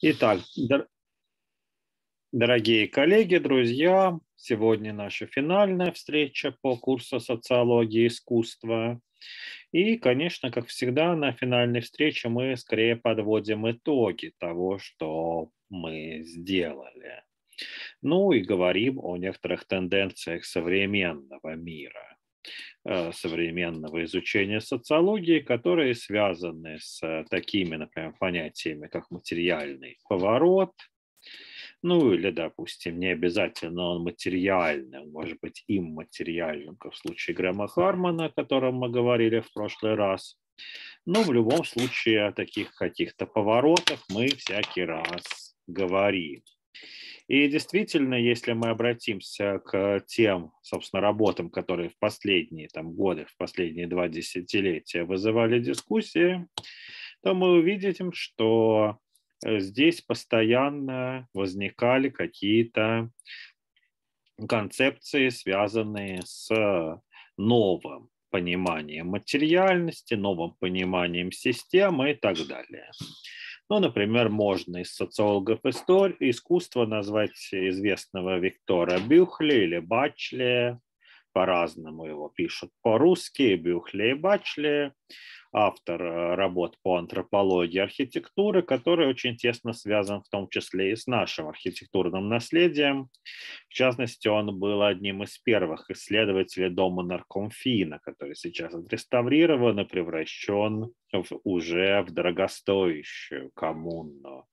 Итак, дор- дорогие коллеги, друзья, сегодня наша финальная встреча по курсу социологии искусства. И, конечно, как всегда, на финальной встрече мы скорее подводим итоги того, что мы сделали. Ну и говорим о некоторых тенденциях современного мира. Э, современного изучения социологии, которые связаны с э, такими, например, понятиями, как материальный поворот, ну или, допустим, не обязательно он материальный, он может быть имматериальным, как в случае Грэма Хармана, о котором мы говорили в прошлый раз. Но в любом случае о таких каких-то поворотах мы всякий раз говорим. И действительно, если мы обратимся к тем, собственно, работам, которые в последние там, годы, в последние два десятилетия вызывали дискуссии, то мы увидим, что э, здесь постоянно возникали какие-то концепции, связанные с новым пониманием материальности, новым пониманием системы и так далее. Ну, например, можно из социологов истории, искусства назвать известного Виктора Бюхли или Бачли, по-разному его пишут по-русски, Бюхле и Бачле, автор э, работ по антропологии архитектуры, который очень тесно связан в том числе и с нашим архитектурным наследием. В частности, он был одним из первых исследователей дома Наркомфина, который сейчас отреставрирован и превращен в, уже в дорогостоящую коммуну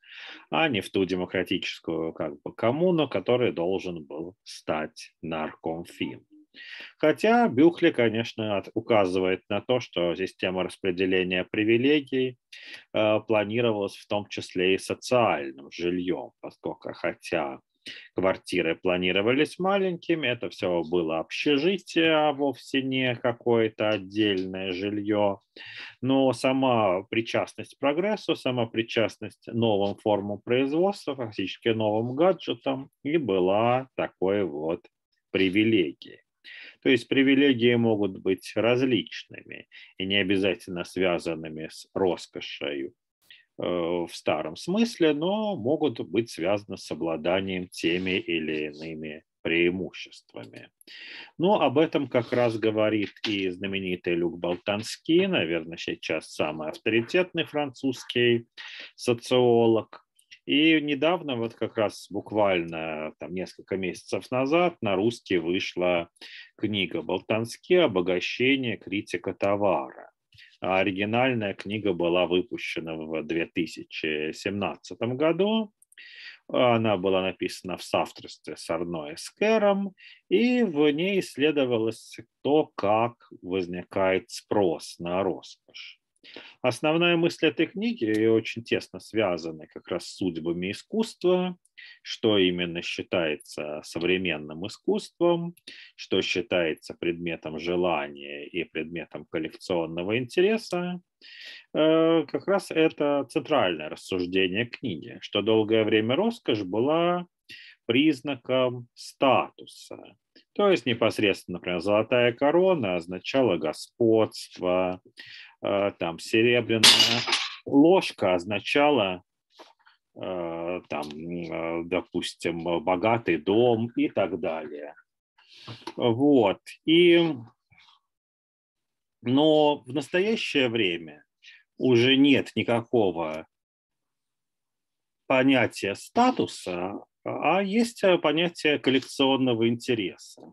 а не в ту демократическую как бы, коммуну, который должен был стать наркомфин. Хотя Бюхли, конечно, указывает на то, что система распределения привилегий э, планировалась в том числе и социальным жильем, поскольку хотя квартиры планировались маленькими, это все было общежитие, а вовсе не какое-то отдельное жилье. Но сама причастность к прогрессу, сама причастность новым формам производства, фактически новым гаджетам, и была такой вот привилегией. То есть привилегии могут быть различными и не обязательно связанными с роскошью э, в старом смысле, но могут быть связаны с обладанием теми или иными преимуществами. Но ну, об этом как раз говорит и знаменитый Люк Болтанский, наверное, сейчас самый авторитетный французский социолог, и недавно, вот как раз буквально там несколько месяцев назад, на русский вышла книга «Болтанские обогащение критика товара». А оригинальная книга была выпущена в 2017 году. Она была написана в соавторстве с Арно Эскером, и в ней исследовалось то, как возникает спрос на роскошь. Основная мысль этой книги очень тесно связана как раз с судьбами искусства, что именно считается современным искусством, что считается предметом желания и предметом коллекционного интереса. Э, как раз это центральное рассуждение книги, что долгое время роскошь была признаком статуса. То есть непосредственно, например, золотая корона означала господство, Э, там серебряная ложка означала э, там, э, допустим, богатый дом и так далее. Вот. И, но в настоящее время уже нет никакого понятия статуса, а есть понятие коллекционного интереса.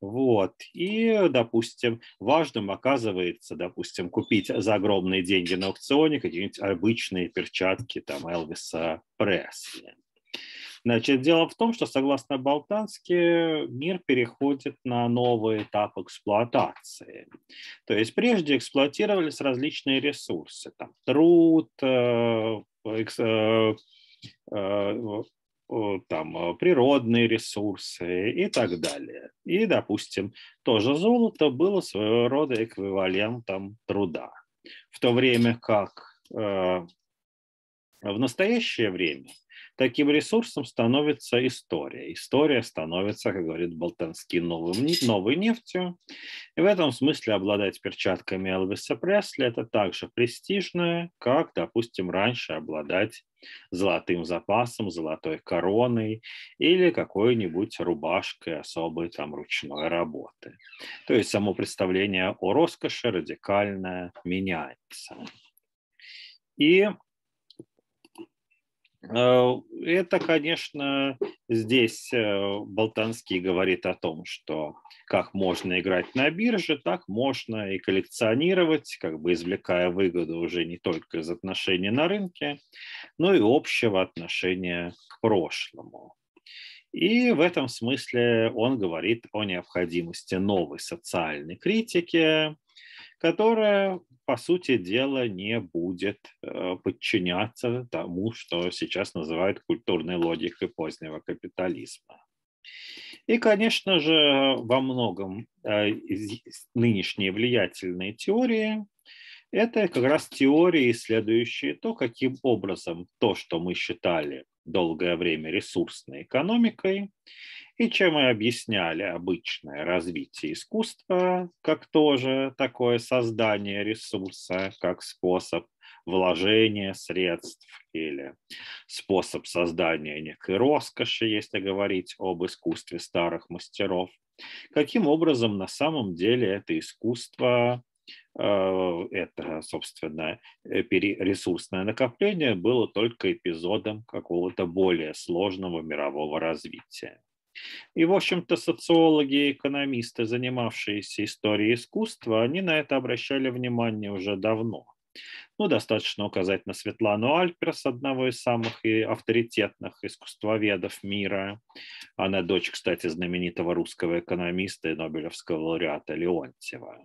Вот. И, допустим, важным оказывается, допустим, купить за огромные деньги на аукционе какие-нибудь обычные перчатки там Элвиса Пресли. Значит, дело в том, что согласно Болтански, мир переходит на новый этап эксплуатации. То есть прежде эксплуатировались различные ресурсы, там, труд, э, э, э Э, там, э, природные ресурсы и так далее. И, допустим, тоже золото было своего рода эквивалентом труда. В то время как э, в настоящее время Таким ресурсом становится история. История становится, как говорит Болтанский, новым, новой нефтью. И в этом смысле обладать перчатками Элвиса Пресли – это так же престижно, как, допустим, раньше обладать золотым запасом, золотой короной или какой-нибудь рубашкой особой там ручной работы. То есть само представление о роскоши радикально меняется. И Э, это, конечно, здесь э, Болтанский говорит о том, что как можно играть на бирже, так можно и коллекционировать, как бы извлекая выгоду уже не только из отношений на рынке, но и общего отношения к прошлому. И в этом смысле он говорит о необходимости новой социальной критики, которая, по сути дела, не будет э, подчиняться тому, что сейчас называют культурной логикой позднего капитализма. И, конечно же, во многом э, нынешние влиятельные теории – это как раз теории, исследующие то, каким образом то, что мы считали долгое время ресурсной экономикой, и чем мы объясняли обычное развитие искусства, как тоже такое создание ресурса, как способ вложения средств или способ создания некой роскоши, если говорить об искусстве старых мастеров. Каким образом на самом деле это искусство Э, это, собственно, э, ресурсное накопление было только эпизодом какого-то более сложного мирового развития. И, в общем-то, социологи и экономисты, занимавшиеся историей искусства, они на это обращали внимание уже давно. Ну, достаточно указать на Светлану Альперс, одного из самых авторитетных искусствоведов мира. Она дочь, кстати, знаменитого русского экономиста и нобелевского лауреата Леонтьева.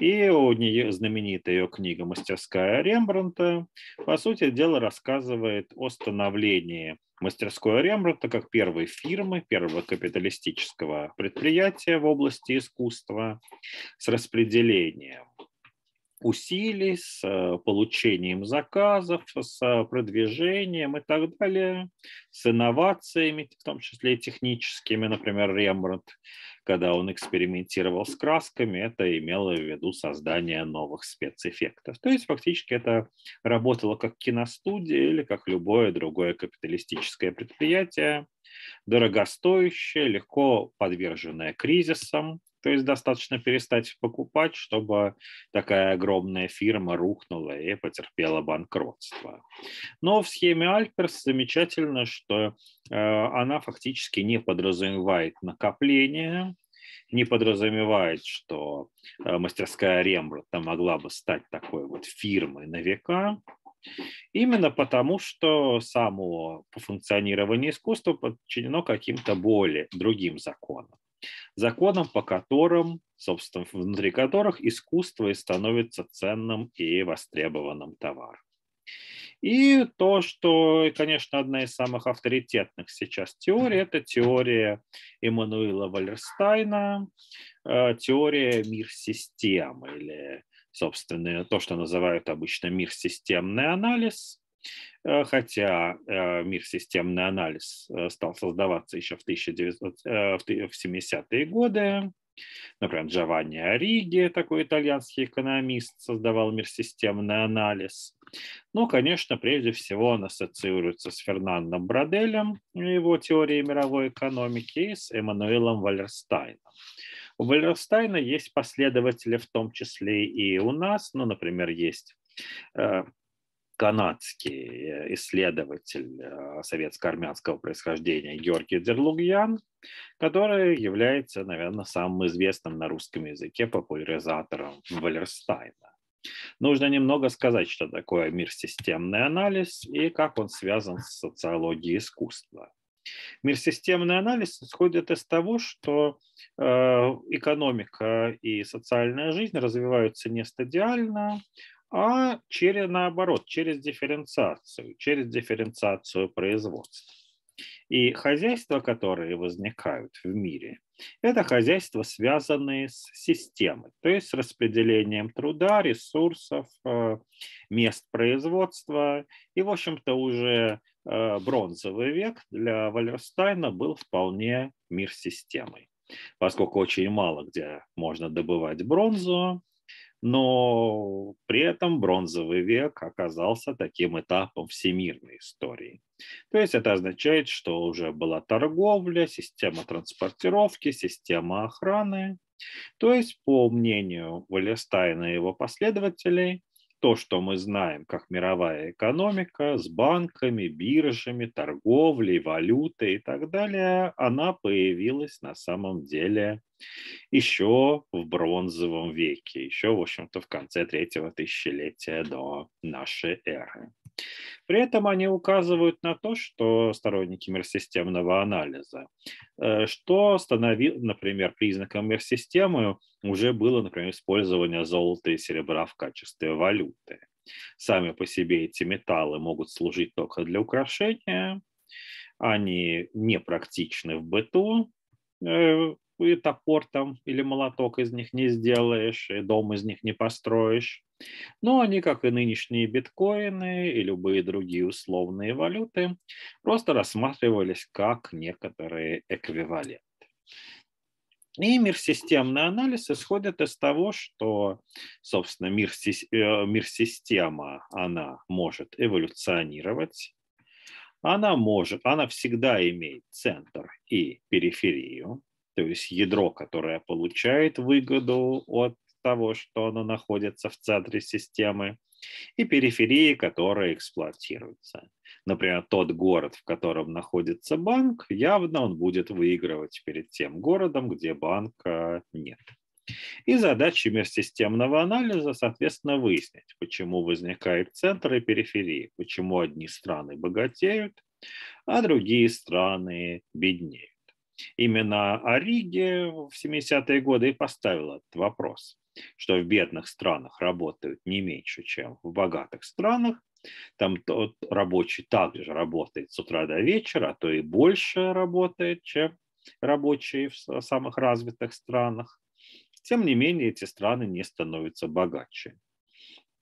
И у нее знаменитая ее книга «Мастерская Рембранта» по сути дела рассказывает о становлении мастерской Рембранта как первой фирмы, первого капиталистического предприятия в области искусства с распределением усилий, с э, получением заказов, с продвижением и так далее, с инновациями, в том числе и техническими, например, Рембрандт когда он экспериментировал с красками, это имело в виду создание новых спецэффектов. То есть фактически это работало как киностудия или как любое другое капиталистическое предприятие, дорогостоящее, легко подверженное кризисам, то есть достаточно перестать покупать, чтобы такая огромная фирма рухнула и потерпела банкротство. Но в схеме Альперс замечательно, что э, она фактически не подразумевает накопление, не подразумевает, что э, мастерская Рембрандта могла бы стать такой вот фирмой на века, Именно потому, что само функционирование искусства подчинено каким-то более другим законам законом, по которым, собственно, внутри которых искусство и становится ценным и востребованным товаром. И то, что, конечно, одна из самых авторитетных сейчас теорий, это теория Эммануила Валерстайна, э, теория мир системы или собственно, то, что называют обычно мир системный анализ, Э, хотя э, мир системный анализ э, стал создаваться еще в, 1970-е годы. Например, Джованни Ориги, такой итальянский экономист, создавал мир системный анализ. Но, конечно, прежде всего он ассоциируется с Фернандом Броделем, его теорией мировой экономики, и с Эммануилом Валерстайном. У Валерстайна есть последователи, в том числе и у нас. Ну, например, есть канадский э, исследователь э, советско-армянского происхождения Георгий Дерлугьян, который является, наверное, самым известным на русском языке популяризатором Валерстайна. Нужно немного сказать, что такое мир-системный анализ и как он связан с социологией искусства. Мирсистемный анализ исходит из того, что э, экономика и социальная жизнь развиваются не стадиально, а через, наоборот, через дифференциацию, через дифференциацию производства. И хозяйства, которые возникают в мире, это хозяйства, связанные с системой, то есть с распределением труда, ресурсов, э, мест производства. И, в общем-то, уже э, бронзовый век для Валерстайна был вполне мир системой. Поскольку очень мало где можно добывать бронзу, но при этом бронзовый век оказался таким этапом всемирной истории. То есть это означает, что уже была торговля, система транспортировки, система охраны. То есть, по мнению Валестайна и его последователей, то, что мы знаем как мировая экономика с банками, биржами, торговлей, валютой и так далее, она появилась на самом деле еще в бронзовом веке, еще, в общем-то, в конце третьего тысячелетия до нашей эры. При этом они указывают на то, что сторонники мирсистемного анализа, э, что становил, например, признаком мирсистемы уже было, например, использование золота и серебра в качестве валюты. Сами по себе эти металлы могут служить только для украшения, они непрактичны в быту, э, и топор там или молоток из них не сделаешь, и дом из них не построишь. Но они, как и нынешние биткоины и любые другие условные валюты, просто рассматривались как некоторые эквиваленты. И мир системный анализ исходит из того, что, собственно, мир, э, мир система, она может эволюционировать, она может, она всегда имеет центр и периферию, то есть ядро, которое получает выгоду от того, что оно находится в центре системы, и периферии, которые эксплуатируются. Например, тот город, в котором находится банк, явно он будет выигрывать перед тем городом, где банка нет. И задача межсистемного анализа, соответственно, выяснить, почему возникает центр и периферии, почему одни страны богатеют, а другие страны беднеют. Именно Ориги в 70-е годы и поставил этот вопрос, что в бедных странах работают не меньше, чем в богатых странах. Там тот рабочий также работает с утра до вечера, а то и больше работает, чем рабочие в самых развитых странах. Тем не менее, эти страны не становятся богаче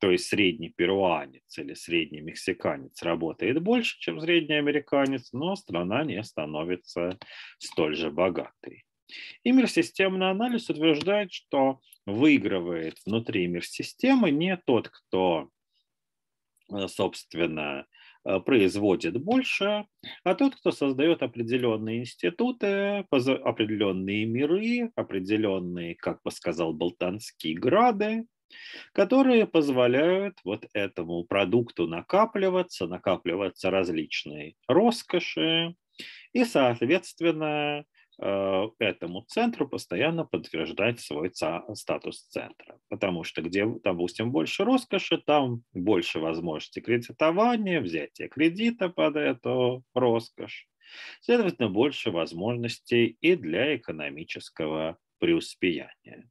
то есть средний перуанец или средний мексиканец работает больше, чем средний американец, но страна не становится столь же богатой. И межсистемный анализ утверждает, что выигрывает внутри мирсистемы не тот, кто, э, собственно, э, производит больше, а тот, кто создает определенные институты, определенные миры, определенные, как бы сказал Болтанский, грады, которые позволяют вот этому продукту накапливаться, накапливаться различные роскоши, и, соответственно, э, этому центру постоянно подтверждать свой статус центра. Потому что где, допустим, больше роскоши, там больше возможностей кредитования, взятия кредита под эту роскошь. Следовательно, больше возможностей и для экономического преуспеяния.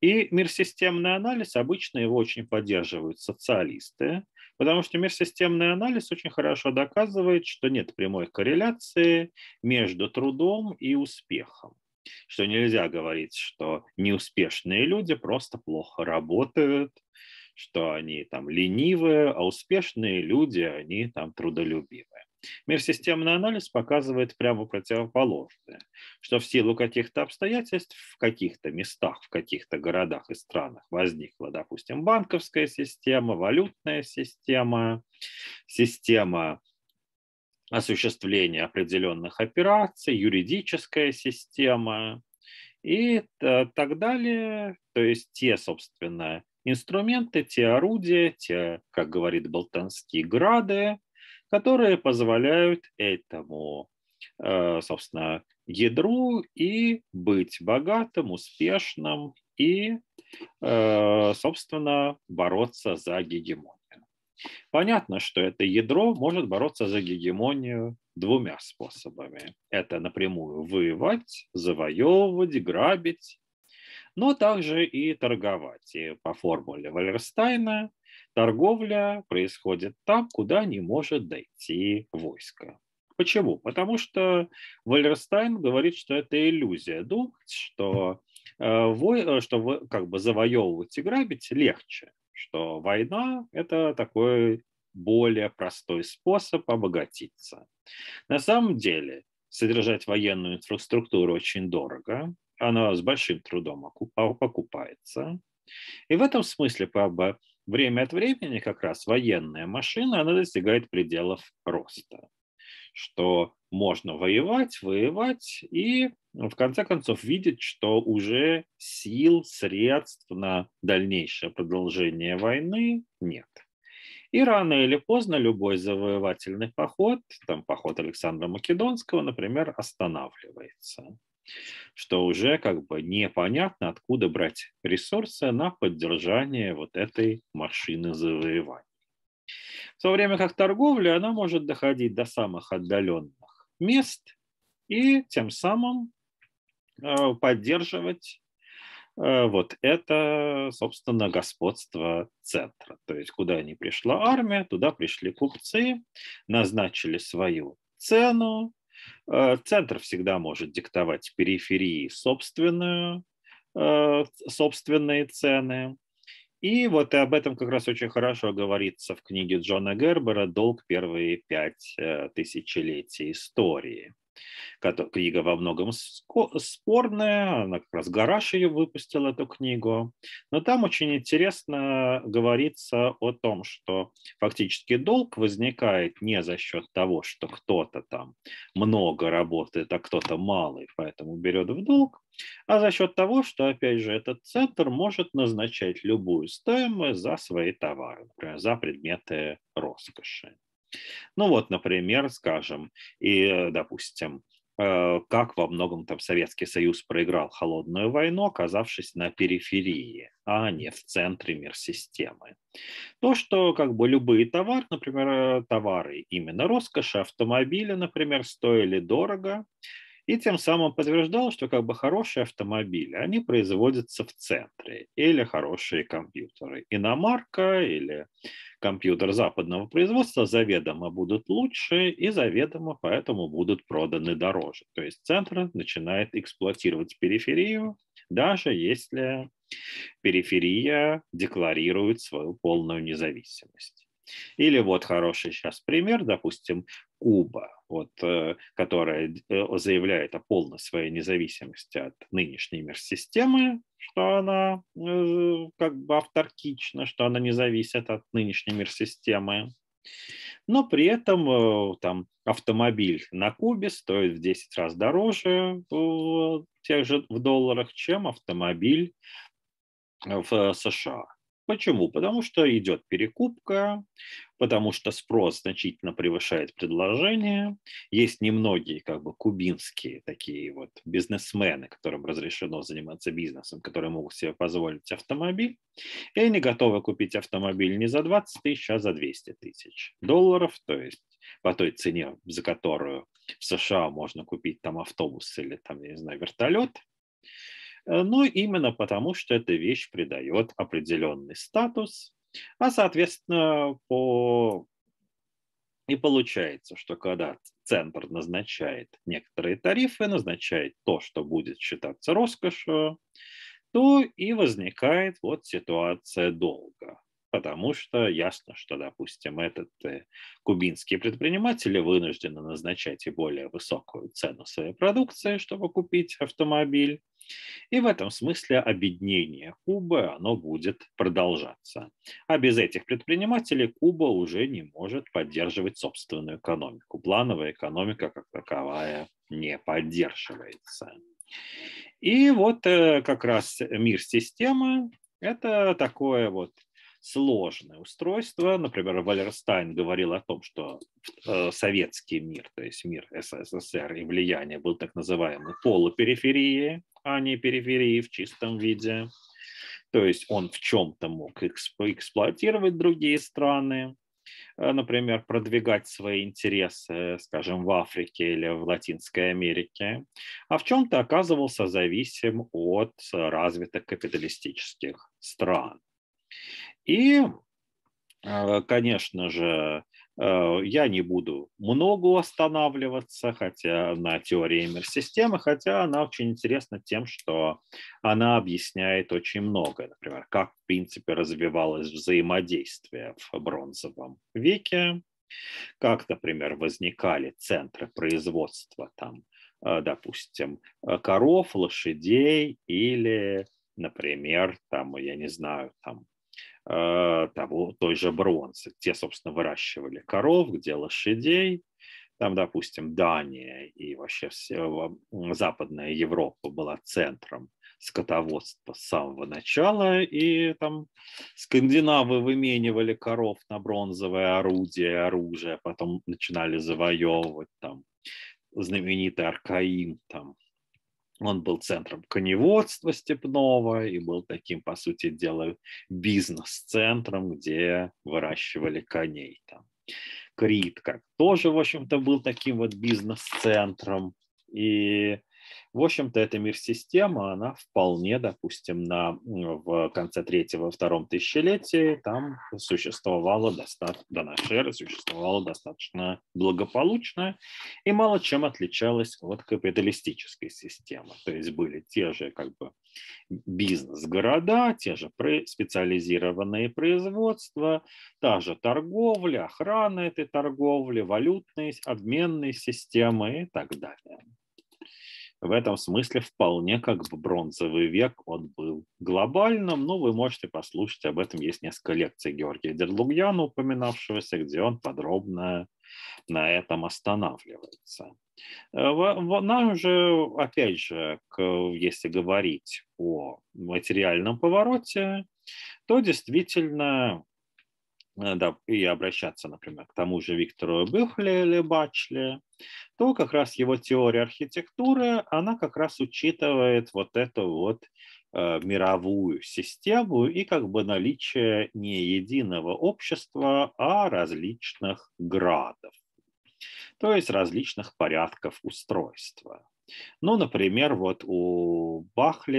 И мирсистемный анализ, обычно его очень поддерживают социалисты, потому что мирсистемный анализ очень хорошо доказывает, что нет прямой корреляции между трудом и успехом что нельзя говорить, что неуспешные люди просто плохо работают, что они там ленивые, а успешные люди, они там трудолюбивые. Межсистемный анализ показывает прямо противоположное, что в силу каких-то обстоятельств в каких-то местах, в каких-то городах и странах возникла, допустим, банковская система, валютная система, система осуществления определенных операций, юридическая система и так далее. То есть те, собственно, инструменты, те орудия, те, как говорит Болтанский, грады, которые позволяют этому, э, собственно, ядру и быть богатым, успешным и, э, собственно, бороться за гегемонию. Понятно, что это ядро может бороться за гегемонию двумя способами. Это напрямую воевать, завоевывать, грабить, но также и торговать. И по формуле Валерстайна Торговля происходит там, куда не может дойти войско. Почему? Потому что Вальерстайн говорит, что это иллюзия. Думать, что, э, э, что как бы завоевывать и грабить легче, что война – это такой более простой способ обогатиться. На самом деле содержать военную инфраструктуру очень дорого, она с большим трудом а, покупается. И в этом смысле время от времени как раз военная машина, она достигает пределов роста, что можно воевать, воевать и ну, в конце концов видеть, что уже сил, средств на дальнейшее продолжение войны нет. И рано или поздно любой завоевательный поход, там поход Александра Македонского, например, останавливается что уже как бы непонятно, откуда брать ресурсы на поддержание вот этой машины завоевания. В то время как торговля, она может доходить до самых отдаленных мест и тем самым э, поддерживать э, вот это, собственно, господство центра. То есть, куда не пришла армия, туда пришли купцы, назначили свою цену, Э, центр всегда может диктовать периферии собственную, э, собственные цены. И вот и об этом как раз очень хорошо говорится в книге Джона Гербера «Долг первые пять э, тысячелетий истории». Книга во многом спорная, она как раз Гараж ее выпустил, эту книгу. Но там очень интересно говорится о том, что фактически долг возникает не за счет того, что кто-то там много работает, а кто-то малый, поэтому берет в долг, а за счет того, что, опять же, этот центр может назначать любую стоимость за свои товары, например, за предметы роскоши. Ну вот, например, скажем, и, э, допустим, э, как во многом там Советский Союз проиграл холодную войну, оказавшись на периферии, а не в центре мир системы. То, что как бы любые товары, например, э, товары именно роскоши, автомобили, например, стоили дорого, и тем самым подтверждал, что как бы хорошие автомобили, они производятся в центре, или хорошие компьютеры. Иномарка или компьютер западного производства заведомо будут лучше и заведомо поэтому будут проданы дороже. То есть центр начинает эксплуатировать периферию, даже если периферия декларирует свою полную независимость. Или вот хороший сейчас пример, допустим, Куба, вот, э, которая э, заявляет о полной своей независимости от нынешней мир-системы, что она э, как бы авторкична, что она не зависит от нынешней мир-системы. Но при этом там, автомобиль на Кубе стоит в 10 раз дороже в, тех же, в долларах, чем автомобиль в США. Почему? Потому что идет перекупка, потому что спрос значительно превышает предложение. Есть немногие как бы кубинские такие вот бизнесмены, которым разрешено заниматься бизнесом, которые могут себе позволить автомобиль. И они готовы купить автомобиль не за 20 тысяч, а за 200 тысяч долларов, то есть по той цене, за которую в США можно купить там автобус или там, я не знаю, вертолет. Э, ну, именно потому, что эта вещь придает определенный статус, а, соответственно, по... и получается, что когда центр назначает некоторые тарифы, назначает то, что будет считаться роскошью, то и возникает вот ситуация долга потому что ясно, что, допустим, этот э, кубинский предприниматель вынужден назначать и более высокую цену своей продукции, чтобы купить автомобиль. И в этом смысле обеднение Кубы, оно будет продолжаться. А без этих предпринимателей Куба уже не может поддерживать собственную экономику. Плановая экономика как таковая не поддерживается. И вот э, как раз мир системы это такое вот сложное устройство. Например, Валерстайн говорил о том, что э, советский мир, то есть мир СССР и влияние был так называемой полупериферии, а не периферии в чистом виде. То есть он в чем-то мог эксплуатировать другие страны, э, например, продвигать свои интересы, скажем, в Африке или в Латинской Америке, а в чем-то оказывался зависим от э, развитых капиталистических стран. И, э, конечно же, э, я не буду много останавливаться, хотя на теории мир системы хотя она очень интересна тем, что она объясняет очень многое. Например, как, в принципе, развивалось взаимодействие в бронзовом веке, как, например, возникали центры производства, там, э, допустим, коров, лошадей или, например, там, я не знаю, там, Э, того, той же бронзы, где, собственно, выращивали коров, где лошадей. Там, допустим, Дания и вообще все, Западная Европа была центром скотоводства с самого начала, и там скандинавы выменивали коров на бронзовое орудие, оружие, потом начинали завоевывать там знаменитый Аркаим, там он был центром коневодства степного и был таким, по сути дела, бизнес-центром, где выращивали коней. Там. Крит как тоже, в общем-то, был таким вот бизнес-центром. И в общем-то, эта мир-система, она вполне, допустим, на, в конце третьего, втором тысячелетии там существовала достаточно, до нашей эры существовала достаточно благополучно и мало чем отличалась от капиталистической системы. То есть были те же как бы бизнес-города, те же специализированные производства, та же торговля, охрана этой торговли, валютные, обменные системы и так далее в этом смысле вполне как в бронзовый век он был глобальным. Ну, вы можете послушать, об этом есть несколько лекций Георгия Дерлугьяна, упоминавшегося, где он подробно на этом останавливается. Э, нам же, опять же, если говорить о материальном повороте, то действительно Э, да, и обращаться, например, к тому же Виктору Бюхле или Бачле, то как раз его теория архитектуры, она как раз учитывает вот эту вот э, мировую систему и как бы наличие не единого общества, а различных градов, то есть различных порядков устройства. Ну, например, вот у Бахли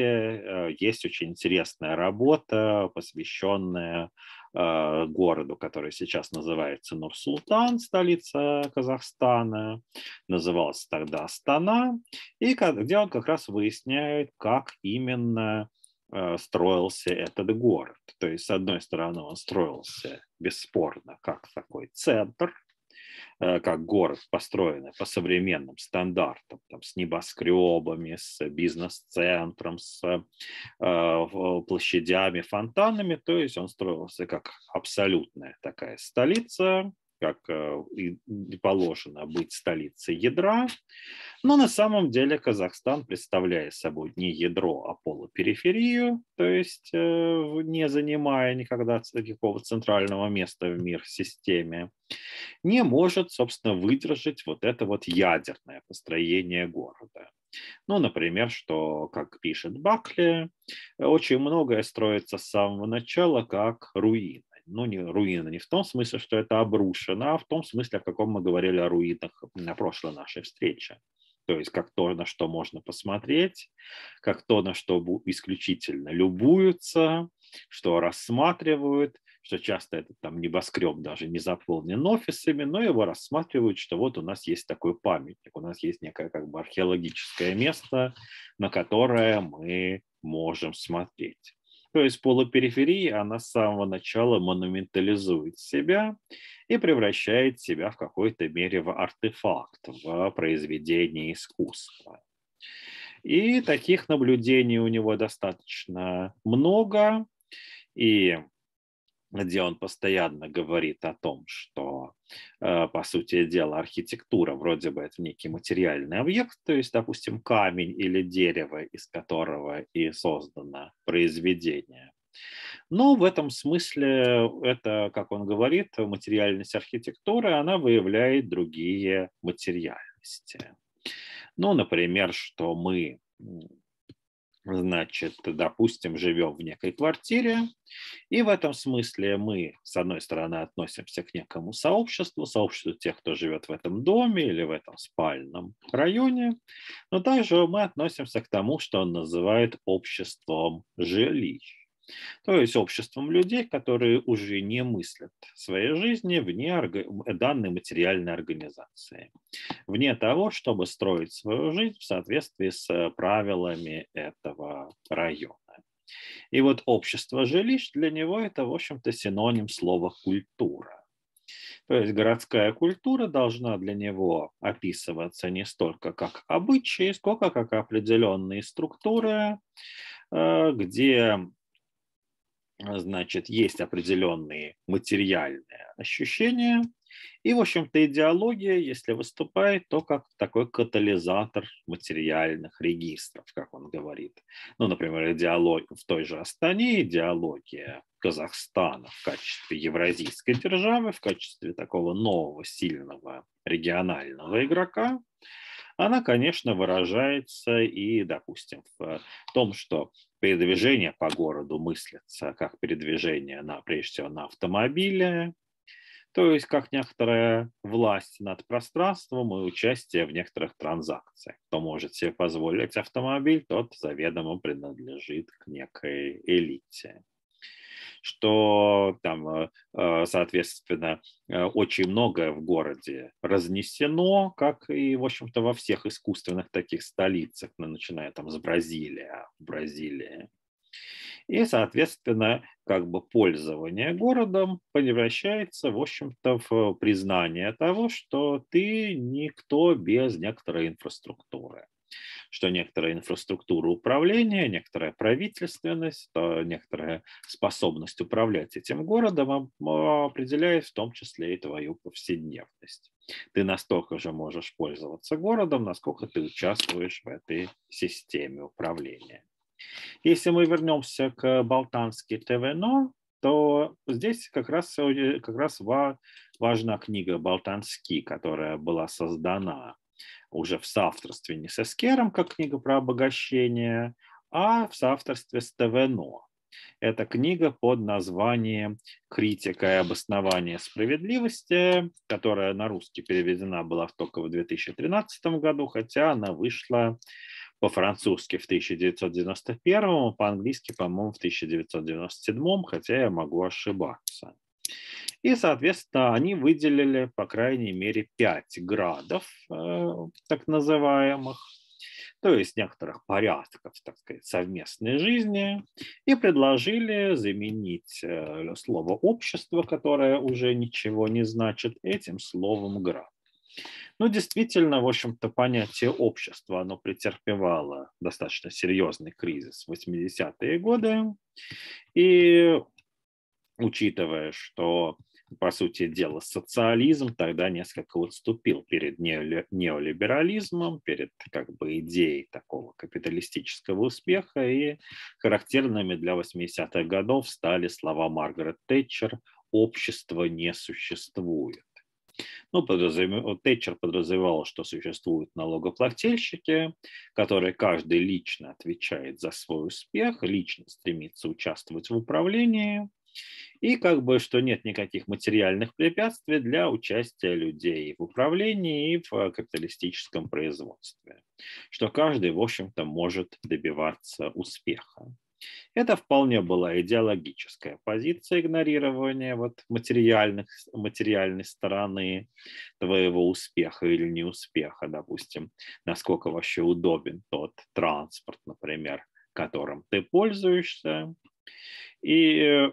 э, есть очень интересная работа, посвященная э, городу, который сейчас называется Нур-Султан, столица Казахстана, назывался тогда Астана, и где он как раз выясняет, как именно э, строился этот город. То есть, с одной стороны, он строился бесспорно как такой центр, Э, как город построенный по современным стандартам, там, с небоскребами, с бизнес-центром, с э, э площадями, фонтанами. То есть он строился как абсолютная такая столица, как э, и положено быть столицей ядра. Но на самом деле Казахстан, представляет собой не ядро, а полупериферию, то есть э, не занимая никогда никакого центрального места в мир-системе, не может, собственно, выдержать вот это вот ядерное построение города. Ну, например, что, как пишет Бакли, очень многое строится с самого начала как руины ну, не, руины, не в том смысле, что это обрушено, а в том смысле, о каком мы говорили о руинах на прошлой нашей встрече. То есть как то, на что можно посмотреть, как то, на что исключительно любуются, что рассматривают, что часто этот там небоскреб даже не заполнен офисами, но его рассматривают, что вот у нас есть такой памятник, у нас есть некое как бы археологическое место, на которое мы можем смотреть. То есть полупериферия она с самого начала монументализует себя и превращает себя в какой-то мере в артефакт, в произведение искусства. И таких наблюдений у него достаточно много. И где он постоянно говорит о том, что, э, по сути дела, архитектура вроде бы это некий материальный объект, то есть, допустим, камень или дерево, из которого и создано произведение. Но в этом смысле это, как он говорит, материальность архитектуры, она выявляет другие материальности. Ну, например, что мы значит, допустим, живем в некой квартире, и в этом смысле мы, с одной стороны, относимся к некому сообществу, сообществу тех, кто живет в этом доме или в этом спальном районе, но также мы относимся к тому, что он называет обществом жилищ то есть обществом людей, которые уже не мыслят своей жизни вне э, данной материальной организации, вне того, чтобы строить свою жизнь в соответствии с э, правилами этого района. И вот общество жилищ для него это, в общем-то, синоним слова «культура». То есть городская культура должна для него описываться не столько как обычаи, сколько как определенные структуры, э, где а, значит, есть определенные материальные ощущения, и, в общем-то, идеология, если выступает, то как такой катализатор материальных регистров, как он говорит. Ну, например, идеология в той же Астане, идеология Казахстана в качестве евразийской державы, в качестве такого нового сильного регионального игрока, она, конечно, выражается и, допустим, в том, что передвижение по городу мыслится как передвижение, на, прежде всего, на автомобиле, то есть как некоторая власть над пространством и участие в некоторых транзакциях. Кто может себе позволить автомобиль, тот заведомо принадлежит к некой элите что там, э, соответственно, э, очень много в городе разнесено, как и, в общем-то, во всех искусственных таких столицах, ну, начиная там с Бразилии, а, Бразилии. И, соответственно, как бы пользование городом превращается, в общем-то, в признание того, что ты никто без некоторой инфраструктуры что некоторая инфраструктура управления, некоторая правительственность, э, некоторая способность управлять этим городом а, определяет в том числе и твою повседневность. Ты настолько же можешь пользоваться городом, насколько ты участвуешь в этой системе управления. Если мы вернемся к Балтански ТВНО, то здесь как раз, э, как раз важна книга Балтански, которая была создана уже в соавторстве не с Эскером, как книга про обогащение, а в соавторстве с Тевено. Это книга под названием «Критика и обоснование справедливости», которая на русский переведена была только в 2013 году, хотя она вышла по-французски в 1991, а по-английски, по-моему, в 1997, хотя я могу ошибаться. И, соответственно, они выделили, по крайней мере, пять градов, э, так называемых, то есть некоторых порядков, так сказать, совместной жизни, и предложили заменить э, слово «общество», которое уже ничего не значит, этим словом «град». Ну, действительно, в общем-то, понятие общества, оно претерпевало достаточно серьезный кризис в 80-е годы. И учитывая, что, по сути дела, социализм тогда несколько отступил перед неолиберализмом, перед как бы идеей такого капиталистического успеха, и характерными для 80-х годов стали слова Маргарет Тэтчер «общество не существует». Ну, подразумев... Тэтчер подразумевал, что существуют налогоплательщики, которые каждый лично отвечает за свой успех, лично стремится участвовать в управлении, и как бы, что нет никаких материальных препятствий для участия людей в управлении и в э, капиталистическом производстве. Что каждый, в общем-то, может добиваться успеха. Это вполне была идеологическая позиция игнорирования вот материальных, материальной стороны твоего успеха или неуспеха, допустим, насколько вообще удобен тот транспорт, например, которым ты пользуешься. И э,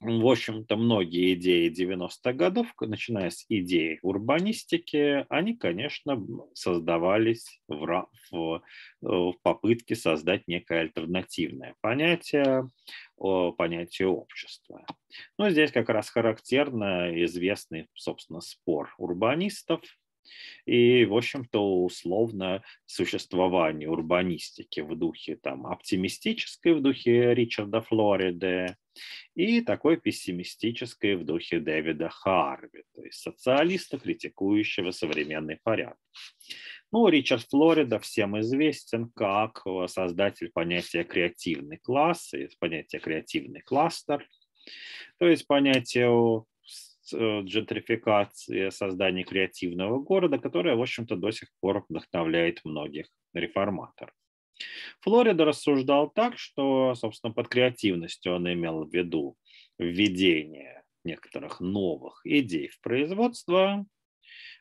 в общем-то, многие идеи 90-х годов, начиная с идеи урбанистики, они, конечно, создавались в, в, э, в попытке создать некое альтернативное понятие понятие общества. Ну, здесь как раз характерно известный, собственно, спор урбанистов и, в общем-то, условно существование урбанистики в духе там, оптимистической, в духе Ричарда Флориды, и такой пессимистической в духе Дэвида Харви, то есть социалиста, критикующего современный порядок. Ну, Ричард Флорида всем известен как создатель понятия «креативный класс» и понятия «креативный кластер», то есть понятие о э, джентрификации, создания креативного города, которое, в общем-то, до сих пор вдохновляет многих реформаторов. Флорида рассуждал так, что, собственно, под креативностью он имел в виду введение некоторых новых идей в производство,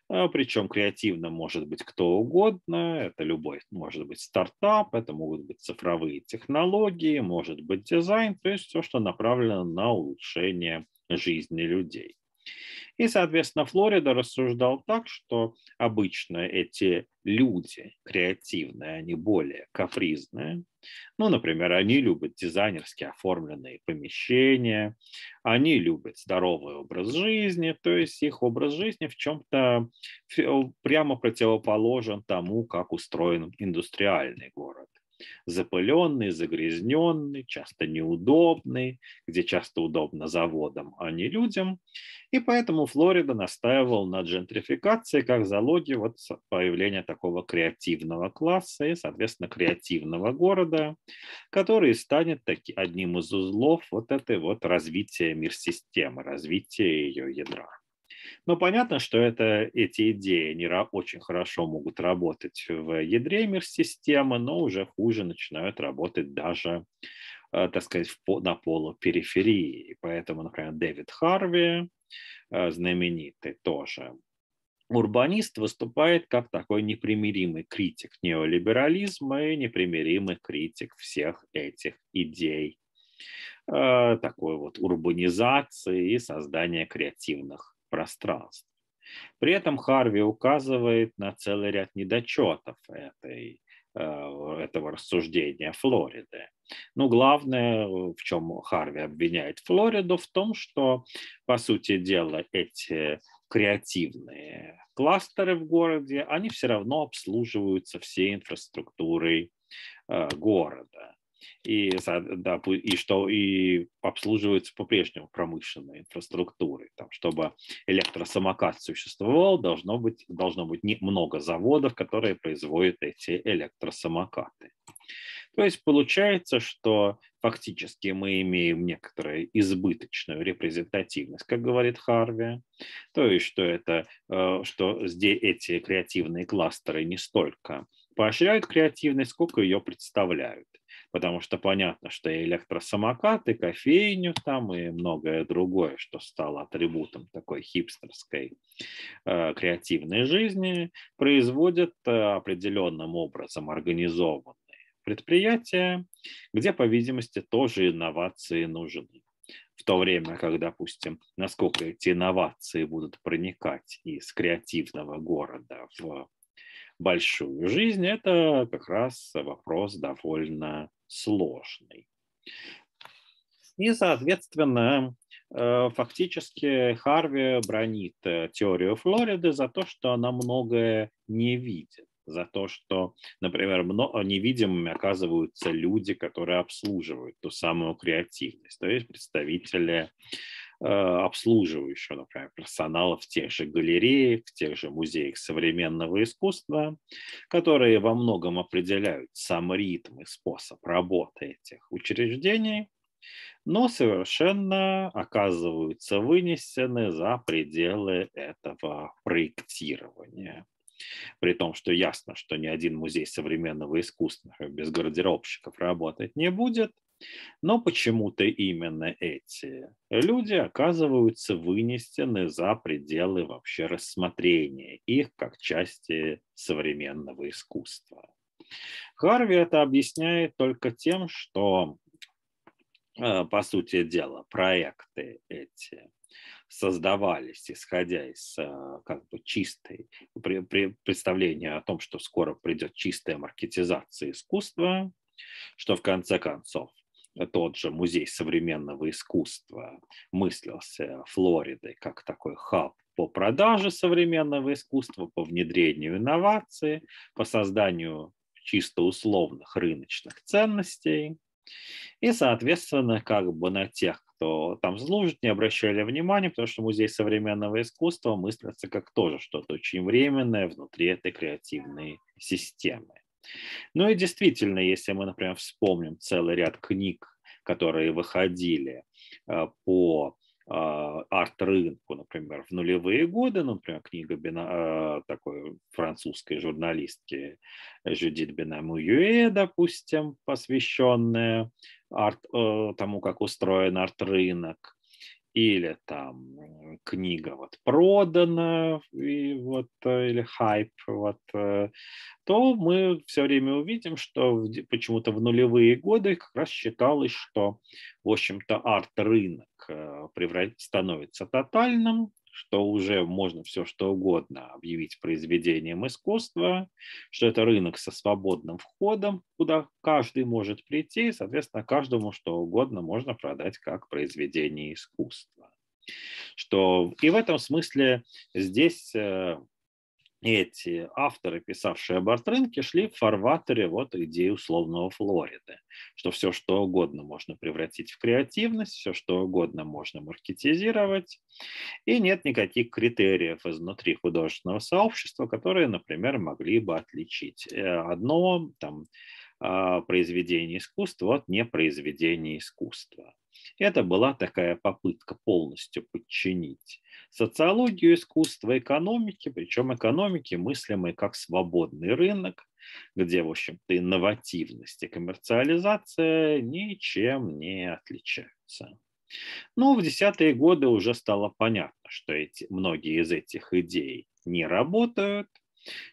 а, причем креативно может быть кто угодно, это любой, может быть стартап, это могут быть цифровые технологии, может быть дизайн, то есть все, что направлено на улучшение жизни людей. И, соответственно, Флорида рассуждал так, что обычно эти люди креативные, они более капризные. Ну, например, они любят дизайнерски оформленные помещения, они любят здоровый образ жизни, то есть их образ жизни в чем-то прямо противоположен тому, как устроен индустриальный город запыленный, загрязненный, часто неудобный, где часто удобно заводам, а не людям. И поэтому Флорида настаивал на джентрификации как залоге вот появления такого креативного класса и, соответственно, креативного города, который станет таки, одним из узлов вот этой вот развития мир-системы, развития ее ядра. Но понятно, что это, эти идеи не очень хорошо могут работать в ядре мир-системы, но уже хуже начинают работать даже э, так сказать, на полупериферии. Поэтому, например, Дэвид Харви, э, знаменитый тоже урбанист, выступает как такой непримиримый критик неолиберализма и непримиримый критик всех этих идей э, такой вот урбанизации и создания креативных пространств. При этом Харви указывает на целый ряд недочетов этой, э, этого рассуждения Флориды. Ну, главное, в чем Харви обвиняет Флориду, в том, что, по сути дела, эти креативные кластеры в городе, они все равно обслуживаются всей инфраструктурой э, города и, да, и что и обслуживаются по-прежнему промышленной инфраструктуры. Там, чтобы электросамокат существовал, должно быть, должно быть много заводов, которые производят эти электросамокаты. То есть получается, что фактически мы имеем некоторую избыточную репрезентативность, как говорит Харви. То есть, что, это, э, что здесь эти креативные кластеры не столько поощряют креативность, сколько ее представляют потому что понятно, что и электросамокаты, и кофейню там, и многое другое, что стало атрибутом такой хипстерской э, креативной жизни, производят э, определенным образом организованные предприятия, где, по видимости, тоже инновации нужны в то время, как, допустим, насколько эти инновации будут проникать из креативного города в большую жизнь, это как раз вопрос довольно сложный. И, соответственно, э, фактически Харви бронит э, теорию Флориды за то, что она многое не видит за то, что, например, невидимыми оказываются люди, которые обслуживают ту самую креативность, то есть представители Э, обслуживающего, например, персонала в тех же галереях, в тех же музеях современного искусства, которые во многом определяют сам ритм и способ работы этих учреждений, но совершенно оказываются вынесены за пределы этого проектирования. При том, что ясно, что ни один музей современного искусства без гардеробщиков работать не будет – но почему-то именно эти люди оказываются вынесены за пределы вообще рассмотрения их как части современного искусства. Харви это объясняет только тем, что, э, по сути дела, проекты эти создавались, исходя из э, как бы чистой представления о том, что скоро придет чистая маркетизация искусства, что в конце концов тот же музей современного искусства мыслился Флоридой как такой хаб по продаже современного искусства, по внедрению инноваций, по созданию чисто условных рыночных ценностей. И, соответственно, как бы на тех, кто там служит, не обращали внимания, потому что музей современного искусства мыслится как тоже что-то очень временное внутри этой креативной системы. Ну и действительно, если мы, например, вспомним целый ряд книг, которые выходили э, по а, арт-рынку, например, в нулевые годы, ну, например, книга Бина, э, такой французской журналистки Жюдит Бенамуюэ, допустим, посвященная арт, э, тому, как устроен арт-рынок, или там книга вот продана, и вот, э, или хайп, вот, э, то мы все время увидим, что почему-то в нулевые годы как раз считалось, что, в общем-то, арт-рынок э, становится тотальным, что уже можно все что угодно объявить произведением искусства, что это рынок со свободным входом, куда каждый может прийти, и, соответственно, каждому что угодно можно продать как произведение искусства. Что и в этом смысле здесь э, эти авторы, писавшие об арт-рынке, шли в фарватере вот идеи условного Флориды, что все, что угодно можно превратить в креативность, все, что угодно можно маркетизировать, и нет никаких критериев изнутри художественного сообщества, которые, например, могли бы отличить э, одно там, а, произведение искусства от непроизведения искусства. Это была такая попытка полностью подчинить социологию искусства, экономики, причем экономики мыслимой как свободный рынок, где, в общем-то, инновативность и коммерциализация ничем не отличаются. Но ну, в десятые годы уже стало понятно, что эти, многие из этих идей не работают,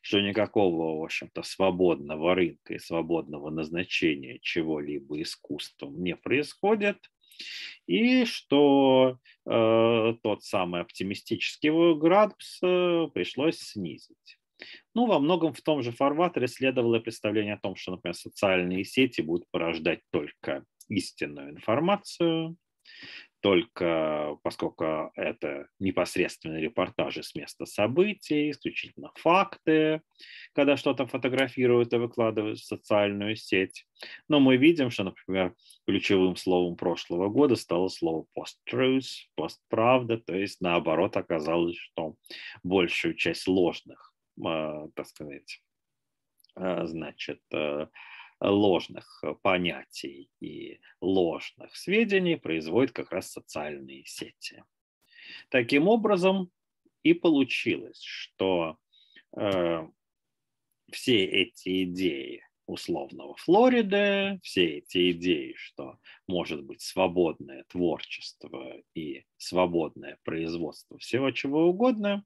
что никакого, в общем-то, свободного рынка и свободного назначения чего-либо искусством не происходит, и что э, тот самый оптимистический градус э, пришлось снизить. Ну, во многом в том же фарватере следовало представление о том, что, например, социальные сети будут порождать только истинную информацию, только поскольку это непосредственные репортажи с места событий, исключительно факты, когда что-то фотографируют и выкладывают в социальную сеть. Но мы видим, что, например, ключевым словом прошлого года стало слово post-truth, постправда, то есть наоборот оказалось, что большую часть ложных, а, так сказать, а, значит, а, ложных э, понятий и ложных сведений производит как раз социальные сети. Таким образом и получилось, что э, все эти идеи условного Флориды, все эти идеи, что может быть свободное творчество и свободное производство всего чего угодно,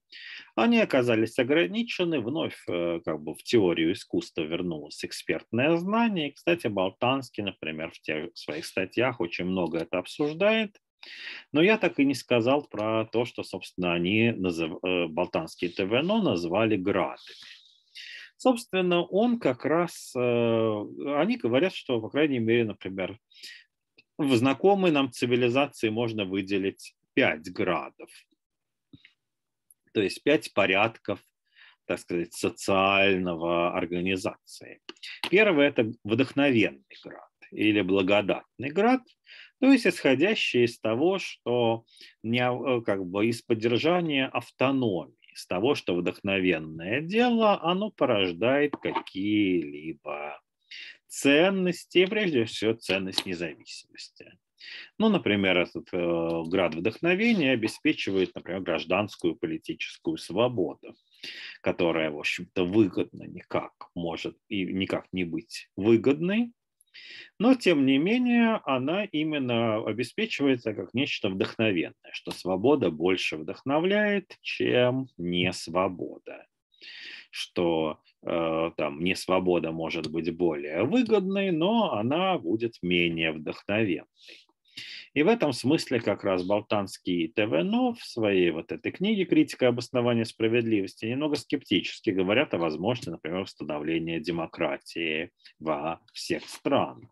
они оказались ограничены. Вновь э, как бы в теорию искусства вернулось экспертное знание. И, кстати, Болтанский, например, в тех своих статьях очень много это обсуждает. Но я так и не сказал про то, что, собственно, они, назов... Э, болтанские ТВНО назвали градами Собственно, он как раз, э, они говорят, что, по крайней мере, например, в знакомой нам цивилизации можно выделить 5 градов, то есть 5 порядков так сказать, социального организации. Первый это вдохновенный град или благодатный град, то есть исходящий из того, что э, как бы из поддержания автономии из того, что вдохновенное дело, оно порождает какие-либо ценности, и прежде всего ценность независимости. Ну, например, этот э, град вдохновения обеспечивает, например, гражданскую политическую свободу, которая, в общем-то, выгодна никак может и никак не быть выгодной но, тем не менее, она именно обеспечивается как нечто вдохновенное, что свобода больше вдохновляет, чем не свобода. Что э, там не свобода может быть более выгодной, но она будет менее вдохновенной. И в этом смысле как раз Болтанский и ТВНО в своей вот этой книге «Критика обоснования справедливости» немного скептически говорят о возможности, например, установления демократии во всех странах.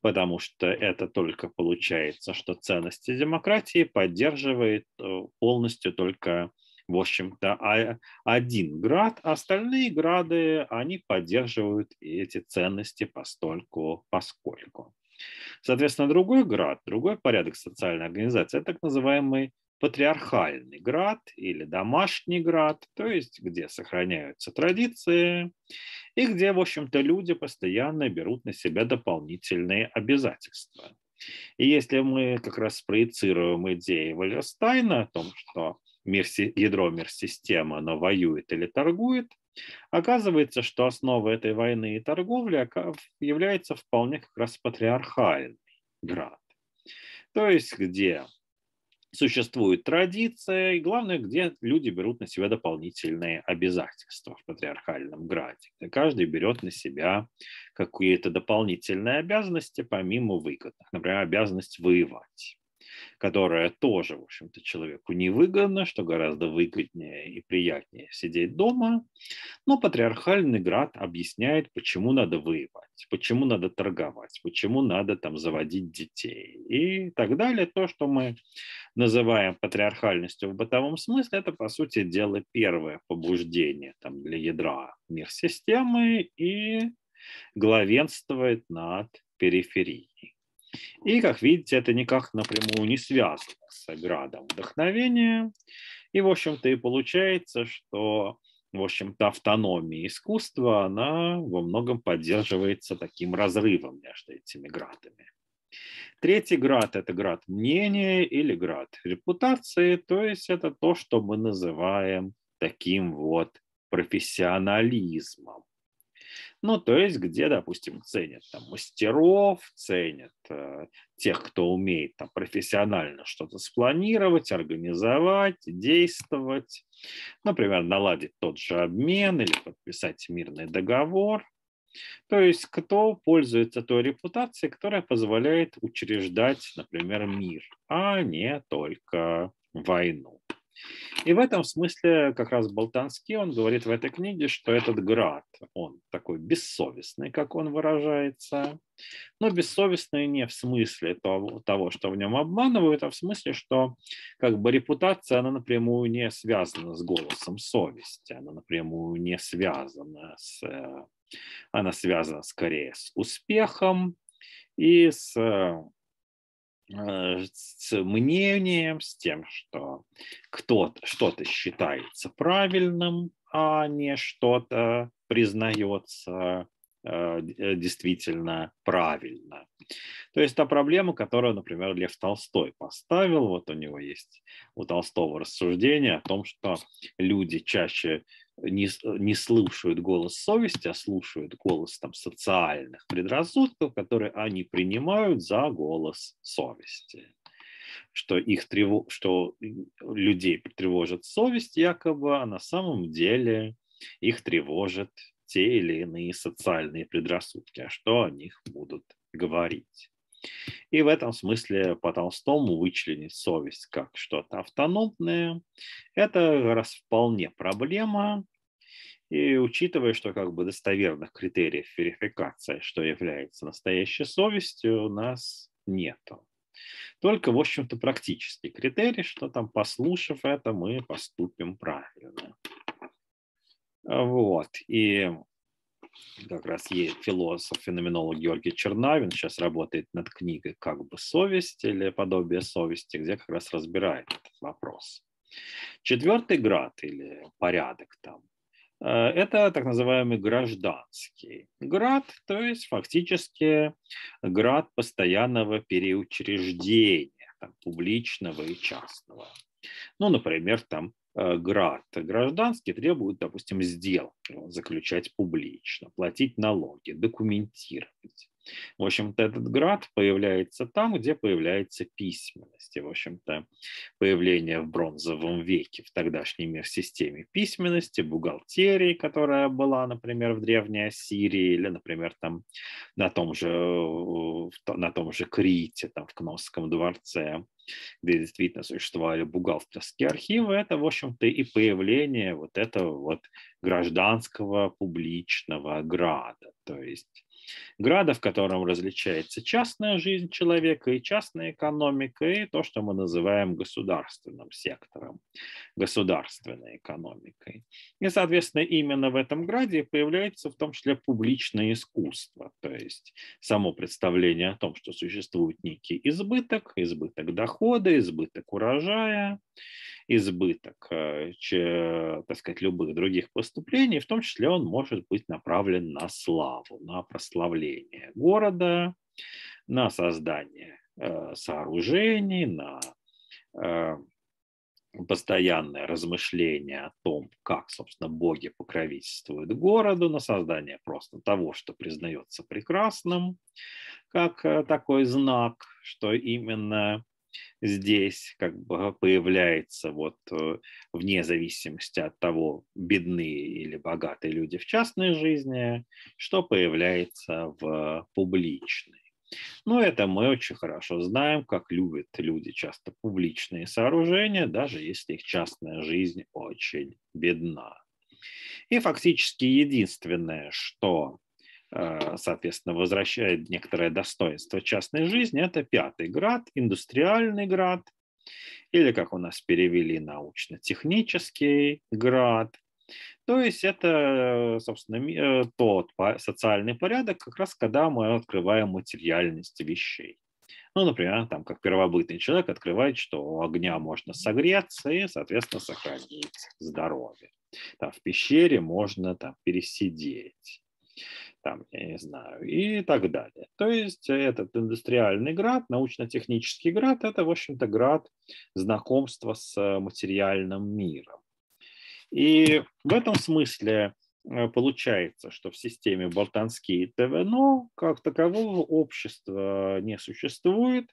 Потому что это только получается, что ценности демократии поддерживает э, полностью только в общем-то, а, один град, а остальные грады, они поддерживают эти ценности постольку, поскольку. Соответственно, другой град, другой порядок социальной организации – это так называемый патриархальный град или домашний град, то есть где сохраняются традиции и где, в общем-то, люди постоянно берут на себя дополнительные обязательства. И если мы как раз проецируем идеи Валерстайна о том, что мир, ядро мир система, оно воюет или торгует, Оказывается, что основа этой войны и торговли является вполне как раз патриархальный град. То есть где существует традиция, и главное, где люди берут на себя дополнительные обязательства в патриархальном граде. каждый берет на себя какие-то дополнительные обязанности помимо выгодных, например, обязанность воевать которая тоже, в общем-то, человеку невыгодна, что гораздо выгоднее и приятнее сидеть дома. Но патриархальный град объясняет, почему надо воевать, почему надо торговать, почему надо там заводить детей и так далее. То, что мы называем патриархальностью в бытовом смысле, это, по сути дела, первое побуждение там, для ядра мир системы и главенствует над периферией. И, как видите, это никак напрямую не связано с градом вдохновения. И, в общем-то, и получается, что, в общем-то, автономия искусства, она во многом поддерживается таким разрывом между этими градами. Третий град – это град мнения или град репутации, то есть это то, что мы называем таким вот профессионализмом ну, то есть, где, допустим, ценят там, мастеров, ценят э, тех, кто умеет там, профессионально что-то спланировать, организовать, действовать, например, наладить тот же обмен или подписать мирный договор. То есть, кто пользуется той репутацией, которая позволяет учреждать, например, мир, а не только войну. И в этом смысле как раз Болтанский, он говорит в этой книге, что этот град, он такой бессовестный, как он выражается, но ну, бессовестный не в смысле того, того, что в нем обманывают, а в смысле, что как бы репутация, она напрямую не связана с голосом совести, она напрямую не связана с... Э, она связана скорее с успехом и с э, Э, с мнением, с тем, что кто-то что-то считается правильным, а не что-то признается э, э, действительно правильно. То есть та проблема, которую, например, Лев Толстой поставил, вот у него есть у Толстого рассуждение о том, что люди чаще не, э, не слушают голос совести, а слушают голос там, социальных предрассудков, которые они принимают за голос совести. Что, их тревог, что людей тревожит совесть якобы, а на самом деле их тревожат те или иные социальные предрассудки, а что о них будут говорить. И в этом смысле по-толстому вычленить совесть как что-то автономное – это раз вполне проблема, и учитывая, что как бы достоверных критериев верификации, что является настоящей совестью, у нас нету. Только, в общем-то, практический критерий, что там, послушав это, мы поступим правильно. Вот. И как раз есть философ, феноменолог Георгий Чернавин, сейчас работает над книгой «Как бы совесть» или «Подобие совести», где как раз разбирает этот вопрос. Четвертый град или порядок там, э, это так называемый гражданский град, то есть фактически град постоянного переучреждения там, публичного и частного. Ну, например, там Э, град гражданский требует, допустим, сделки заключать публично, платить налоги, документировать. В общем-то, этот град появляется там, где появляется письменность. И, в общем-то, появление в бронзовом веке в тогдашней мир системе письменности, бухгалтерии, которая была, например, в Древней Ассирии или, например, там на том же, на том же Крите, там в Кносском дворце, где действительно существовали бухгалтерские архивы, это, в общем-то, и появление вот этого вот гражданского публичного града. То есть Града, в котором различается частная жизнь человека и частная экономика, и то, что мы называем государственным сектором, государственной экономикой. И, соответственно, именно в этом граде появляется в том числе публичное искусство, то есть само представление о том, что существует некий избыток, избыток дохода, избыток урожая, избыток, э, так сказать, любых других поступлений, в том числе он может быть направлен на славу, на прославление прославление города, на создание э, сооружений, на э, постоянное размышление о том, как, собственно, боги покровительствуют городу, на создание просто того, что признается прекрасным, как э, такой знак, что именно здесь как бы появляется вот э, вне зависимости от того, бедные или богатые люди в частной жизни, что появляется в публичной. Ну, это мы очень хорошо знаем, как любят люди часто публичные сооружения, даже если их частная жизнь очень бедна. И фактически единственное, что Э, соответственно, возвращает некоторое достоинство частной жизни, это пятый град, индустриальный град, или как у нас перевели научно-технический град. То есть это, собственно, э, тот социальный порядок, как раз когда мы открываем материальность вещей. Ну, например, там, как первобытный человек открывает, что у огня можно согреться и, соответственно, сохранить здоровье. Там, в пещере можно там, пересидеть там, я не знаю, и так далее. То есть этот индустриальный град, научно-технический град, это, в общем-то, град знакомства с материальным миром. И в этом смысле Э, получается, что в системе Болтанские ТВ, но как такового общества не существует,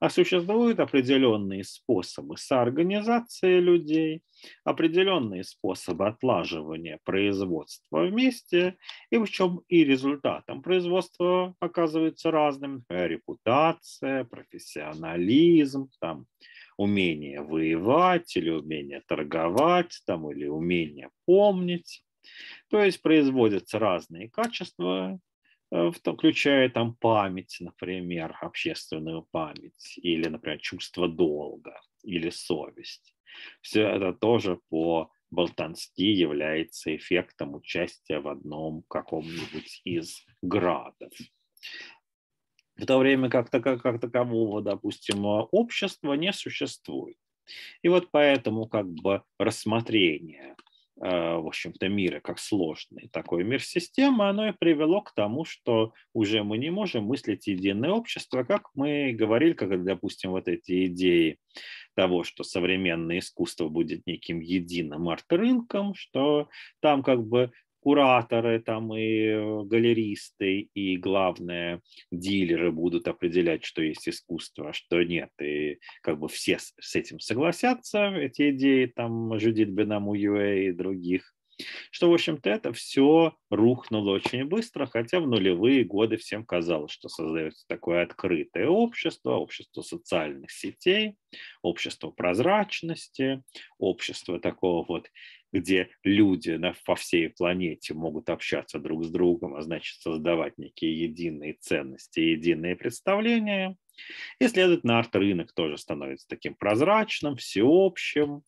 а существуют определенные способы соорганизации людей, определенные способы отлаживания производства вместе, и в чем и результатом производства оказывается разным, репутация, профессионализм, там, умение воевать или умение торговать там, или умение помнить то есть производятся разные качества, э, включая там память, например, общественную память, или, например, чувство долга, или совесть. Все это тоже по Болтански является эффектом участия в одном каком-нибудь из градов. В то время как, как, как такового, допустим, общества не существует. И вот поэтому как бы рассмотрение Э, в общем-то, мира как сложный такой мир системы, оно и привело к тому, что уже мы не можем мыслить единое общество, как мы говорили, как, допустим, вот эти идеи того, что современное искусство будет неким единым арт-рынком, что там как бы кураторы там и э, галеристы, и главное, дилеры будут определять, что есть искусство, а что нет. И как бы все с этим согласятся, эти идеи там Жюдит Бенаму Юэ и других. Что, в общем-то, это все рухнуло очень быстро, хотя в нулевые годы всем казалось, что создается такое открытое общество, общество социальных сетей, общество прозрачности, общество такого вот где люди на, по всей планете могут общаться друг с другом, а значит создавать некие единые ценности, единые представления. И, следовательно, арт-рынок тоже становится таким прозрачным, всеобщим,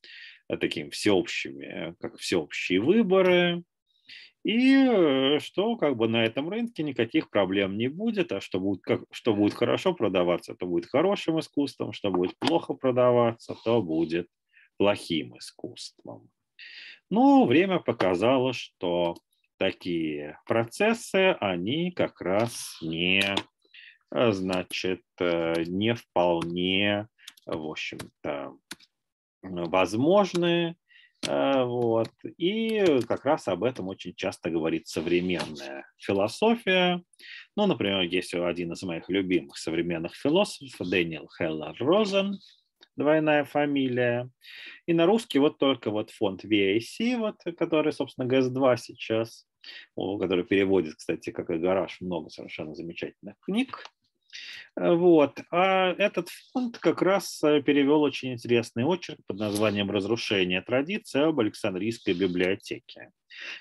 э, таким всеобщими, э, как всеобщие выборы. И э, что как бы на этом рынке никаких проблем не будет, а что будет, как, что будет хорошо продаваться, то будет хорошим искусством, что будет плохо продаваться, то будет плохим искусством. Но ну, время показало, что такие процессы, они как раз не, э, значит, э, не вполне, в общем-то, возможны. Э, вот. И как раз об этом очень часто говорит современная философия. Ну, например, есть один из моих любимых современных философов, Дэниел Хеллер Розен, двойная фамилия. И на русский вот только вот фонд VAC, вот, который, собственно, ГС 2 сейчас, который переводит, кстати, как и гараж, много совершенно замечательных книг. Вот. А этот фонд как раз э, перевел очень интересный очерк под названием «Разрушение традиции» об Александрийской библиотеке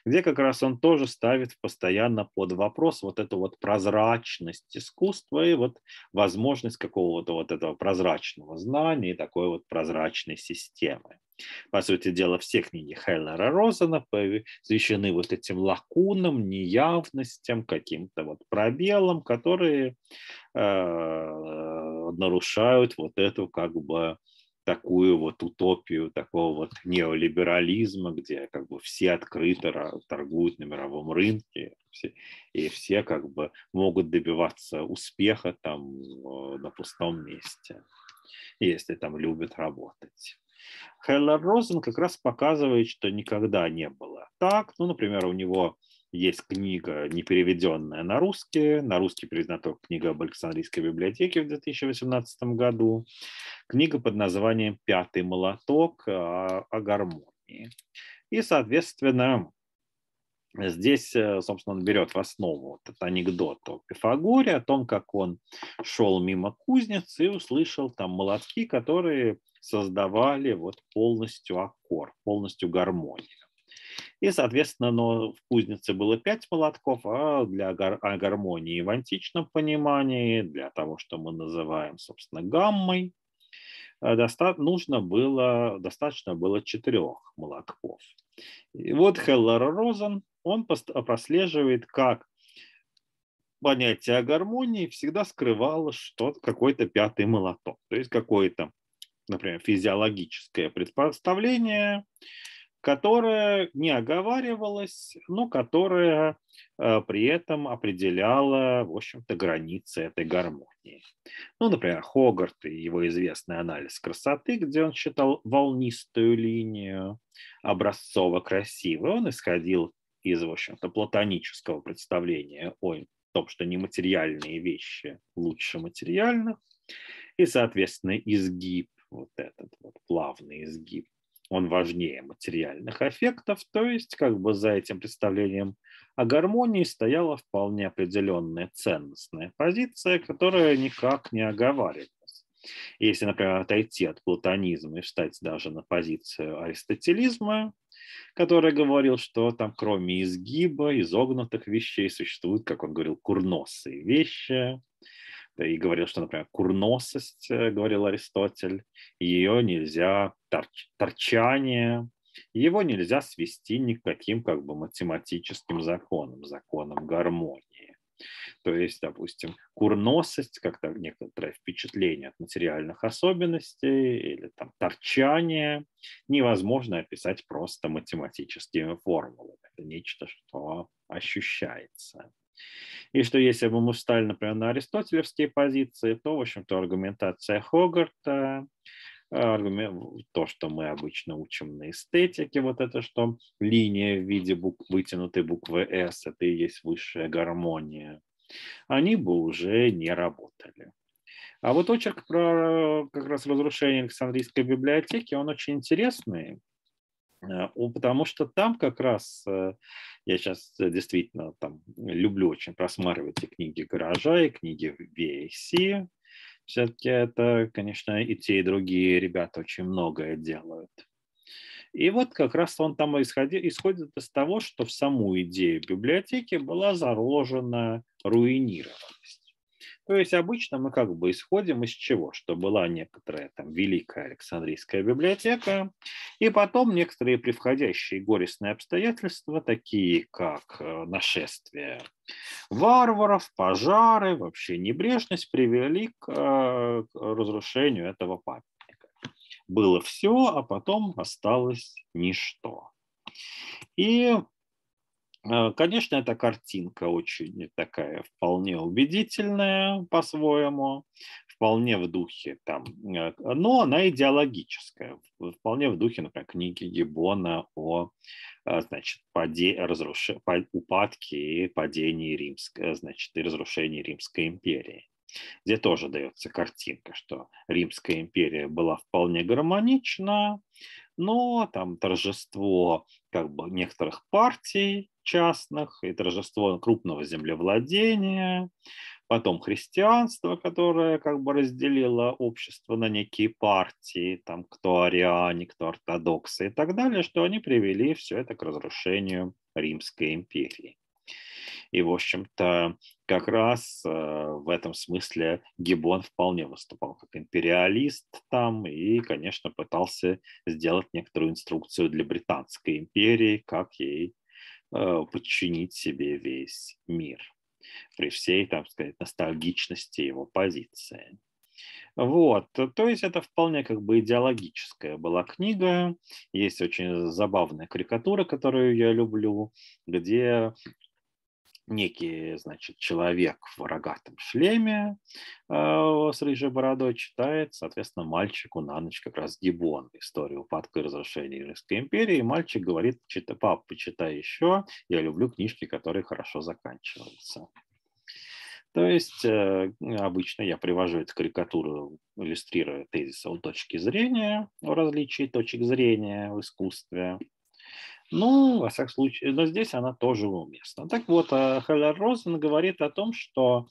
где как раз он тоже ставит постоянно под вопрос вот эту вот прозрачность искусства и вот возможность какого-то вот этого прозрачного знания и такой вот прозрачной системы. По сути дела, все книги Хеллера Розена посвящены вот этим лакунам, неявностям, каким-то вот пробелам, которые э, нарушают вот эту как бы такую вот утопию такого вот неолиберализма, где как бы все открыто торгуют на мировом рынке, все, и все как бы могут добиваться успеха там э, на пустом месте, если там любят работать. Хеллер Розен как раз показывает, что никогда не было так. Ну, например, у него есть книга, не переведенная на русский. На русский переведена только книга об Александрийской библиотеке в 2018 году. Книга под названием «Пятый молоток» о, о гармонии. И, соответственно, Здесь, э, собственно, он берет в основу этот анекдот о Пифагоре, о том, как он шел мимо кузницы и услышал там молотки, которые создавали вот полностью аккорд, полностью гармонию. И, соответственно, но в кузнице было пять молотков, а для а гармонии в античном понимании, для того, что мы называем, собственно, гаммой, э, доста- нужно было, достаточно было четырех молотков. И вот Хеллер Розен, он прослеживает, как понятие о гармонии всегда скрывало что-то, какой-то пятый молоток, то есть какое-то, например, физиологическое представление, которая не оговаривалась, но которая э, при этом определяла, в общем-то, границы этой гармонии. Ну, например, Хогарт и его известный анализ красоты, где он считал волнистую линию образцово-красивой, он исходил из, в общем-то, платонического представления о том, что нематериальные вещи лучше материальных, и, соответственно, изгиб, вот этот вот плавный изгиб он важнее материальных эффектов, то есть как бы за этим представлением о гармонии стояла вполне определенная ценностная позиция, которая никак не оговаривалась. Если, например, отойти от платонизма и встать даже на позицию аристотелизма, который говорил, что там кроме изгиба, изогнутых вещей существуют, как он говорил, курносые вещи, и говорил, что, например, курносость, э, говорил Аристотель, ее нельзя, торч, торчание, его нельзя свести никаким как бы математическим законом, законом гармонии. То есть, допустим, курносость, как то некоторое впечатление от материальных особенностей или там торчание, невозможно описать просто математическими формулами. Это нечто, что ощущается. И что если бы мы встали, например, на аристотелевские позиции, то, в общем-то, аргументация Хогарта, э, аргумент, то, что мы обычно учим на эстетике, вот это, что линия в виде букв, вытянутой буквы «С» — это и есть высшая гармония, они бы уже не работали. А вот очерк про э, как раз разрушение Александрийской библиотеки, он очень интересный, Э, потому что там как раз, э, я сейчас э, действительно там люблю очень просматривать и книги «Гаража», и книги VAC. Все-таки это, конечно, и те, и другие ребята очень многое делают. И вот как раз он там исходит исходит из того, что в саму идею библиотеки была заложена руинированность. То есть обычно мы как бы исходим из чего? Что была некоторая там великая Александрийская библиотека, и потом некоторые превходящие горестные обстоятельства, такие как э, нашествие варваров, пожары, вообще небрежность, привели к э, разрушению этого памятника. Было все, а потом осталось ничто. И а, конечно, эта картинка очень такая вполне убедительная по-своему, вполне в духе там, э, но она идеологическая, вполне в духе, например, книги Гибона о э, значит, паде, разруш... упадке и падении римской, э, значит, и разрушении Римской империи где тоже дается картинка, что Римская империя была вполне гармонична, но там торжество как бы некоторых партий частных и торжество крупного землевладения, потом христианство, которое как бы разделило общество на некие партии, там кто ариане, кто ортодоксы и так далее, что они привели все это к разрушению Римской империи. И, в общем-то, как раз э, в этом смысле Гибон вполне выступал как империалист там и, конечно, пытался сделать некоторую инструкцию для Британской империи, как ей э, подчинить себе весь мир при всей, там, сказать, ностальгичности его позиции. Вот, то есть это вполне как бы идеологическая была книга. Есть очень забавная карикатура, которую я люблю, где некий, значит, человек в рогатом шлеме э, с рыжей бородой читает, соответственно, мальчику на ночь как раз Гибон, историю упадка и разрушения Римской империи, и мальчик говорит, пап, почитай еще, я люблю книжки, которые хорошо заканчиваются. То есть э, обычно я привожу эту карикатуру, иллюстрируя тезис о точке зрения, о различии точек зрения в искусстве, ну, во всяком случае, но здесь она тоже уместна. Так вот, э, Хеллер Розен говорит о том, что,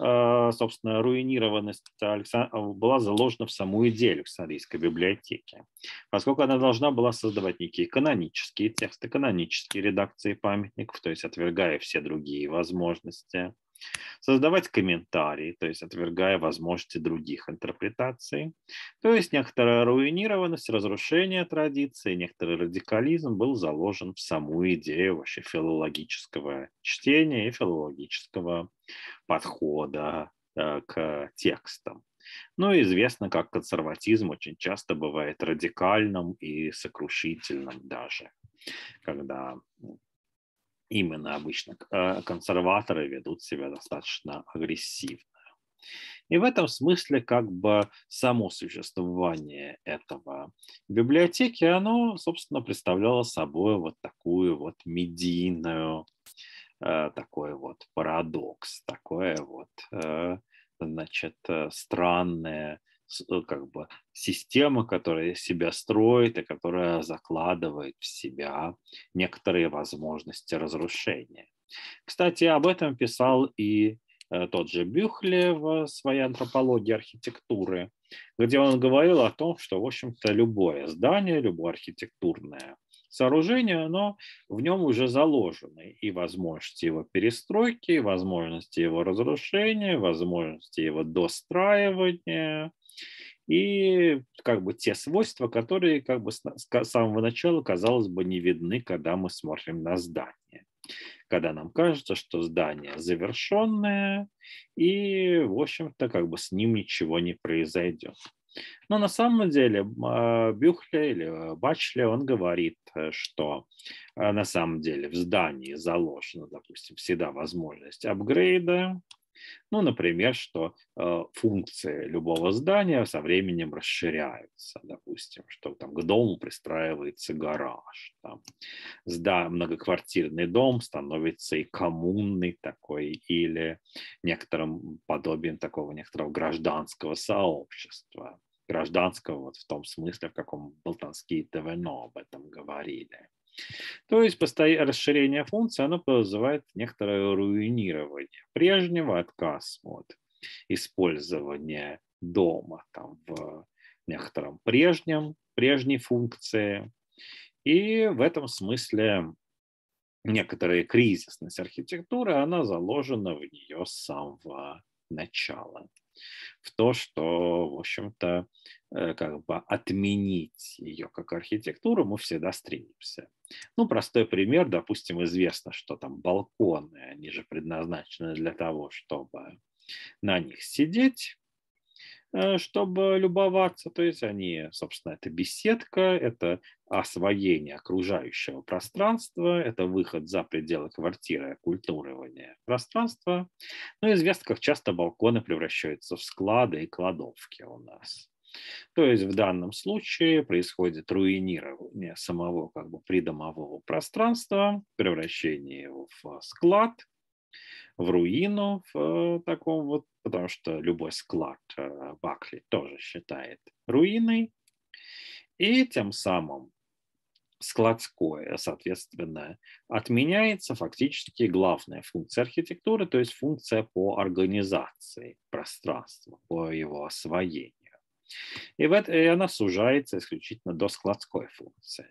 э, собственно, руинированность Александ... Э, была заложена в саму идею Александрийской библиотеки, поскольку она должна была создавать некие канонические тексты, канонические редакции памятников, то есть отвергая все другие возможности создавать комментарии, то есть отвергая возможности других интерпретаций. То есть некоторая руинированность, разрушение традиции, некоторый радикализм был заложен в саму идею вообще филологического чтения и филологического подхода э, к текстам. Ну, известно, как консерватизм очень часто бывает радикальным и сокрушительным даже, когда ну, именно обычно э, консерваторы ведут себя достаточно агрессивно. И в этом смысле как бы само существование этого библиотеки, оно, собственно, представляло собой вот такую вот медийную, э, такой вот парадокс, такое вот, э, значит, странное Э, как бы система, которая себя строит и которая закладывает в себя некоторые возможности разрушения. Кстати, об этом писал и э, тот же Бюхле в своей антропологии архитектуры, где он говорил о том, что, в общем-то, любое здание, любое архитектурное сооружение, но в нем уже заложены и возможности его перестройки, и возможности его разрушения, возможности его достраивания и как бы те свойства, которые как бы с самого начала, казалось бы, не видны, когда мы смотрим на здание когда нам кажется, что здание завершенное, и, в общем-то, как бы с ним ничего не произойдет. Но на самом деле а, Бюхле или а, Бачле, он говорит, э, что а, на самом деле в здании заложена, допустим, всегда возможность апгрейда, ну, например, что э, функции любого здания со временем расширяются, допустим, что там к дому пристраивается гараж, там, сда, многоквартирный дом становится и коммунный такой, или некоторым подобием такого некоторого гражданского сообщества гражданского, вот в том смысле, в каком болтанские ТВНО об этом говорили. То есть расширение функции, оно вызывает некоторое руинирование прежнего, отказ от использования дома там, в некотором прежнем, прежней функции. И в этом смысле некоторая кризисность архитектуры, она заложена в нее с самого начала. В то, что, в общем-то, Э, как бы отменить ее как архитектуру, мы всегда стремимся. Ну, простой пример, допустим, известно, что там балконы, они же предназначены для того, чтобы на них сидеть, э, чтобы любоваться. То есть они, собственно, это беседка, это освоение окружающего пространства, это выход за пределы квартиры, культурование пространства. ну известно, как часто балконы превращаются в склады и кладовки у нас. То есть в данном случае происходит руинирование самого как бы придомового пространства, превращение его в склад, в руину в э, таком вот, потому что любой склад э, Бакли тоже считает руиной. И тем самым складское, соответственно, отменяется фактически главная функция архитектуры, то есть функция по организации пространства, по его освоению. И, в это, и она сужается исключительно до складской функции.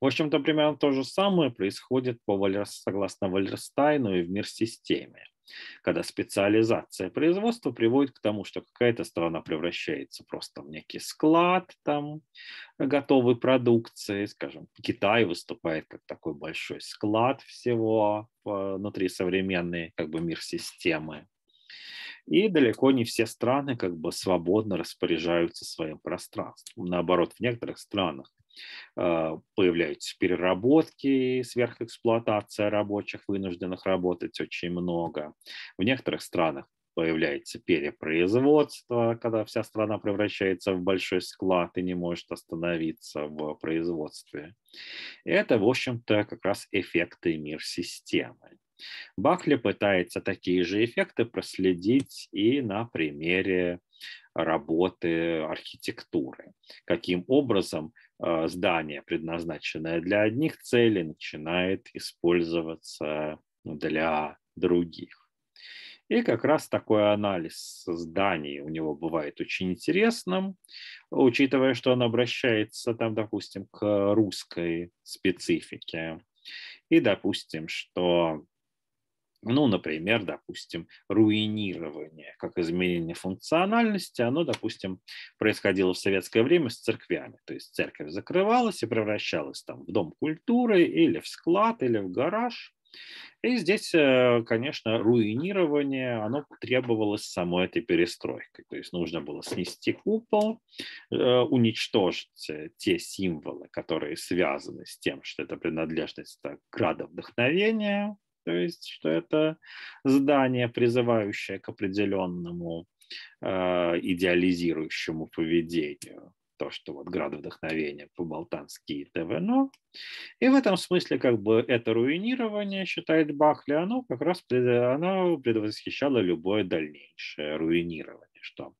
В общем-то, примерно то же самое происходит по согласно Вальерстайну и в мир-системе, когда специализация производства приводит к тому, что какая-то страна превращается просто в некий склад там готовой продукции. Скажем, Китай выступает как такой большой склад всего э, внутри современной как бы мир-системы. И далеко не все страны как бы свободно распоряжаются своим пространством. Наоборот, в некоторых странах а, появляются переработки, сверхэксплуатация рабочих, вынужденных работать очень много. В некоторых странах появляется перепроизводство, когда вся страна превращается в большой склад и не может остановиться в производстве. Это, в общем-то, как раз эффекты мир системы. Бахли пытается такие же эффекты проследить и на примере работы архитектуры. Каким образом э, здание, предназначенное для одних целей, начинает использоваться ну, для других. И как раз такой анализ зданий у него бывает очень интересным, учитывая, что он обращается там, допустим, к русской специфике. И, допустим, что ну, например, допустим, руинирование, как изменение функциональности, оно, допустим, происходило в советское время с церквями. То есть церковь закрывалась и превращалась там в дом культуры или в склад, или в гараж. И здесь, э, конечно, руинирование, оно требовалось самой этой перестройкой. То есть нужно было снести купол, э, уничтожить э, те символы, которые связаны с тем, что это принадлежность к града вдохновения, то есть что это здание, призывающее к определенному э, идеализирующему поведению то, что вот град вдохновения по-балтански и ТВНО. И в этом смысле как бы это руинирование, считает Бахли, оно как раз пред, оно предвосхищало любое дальнейшее руинирование, что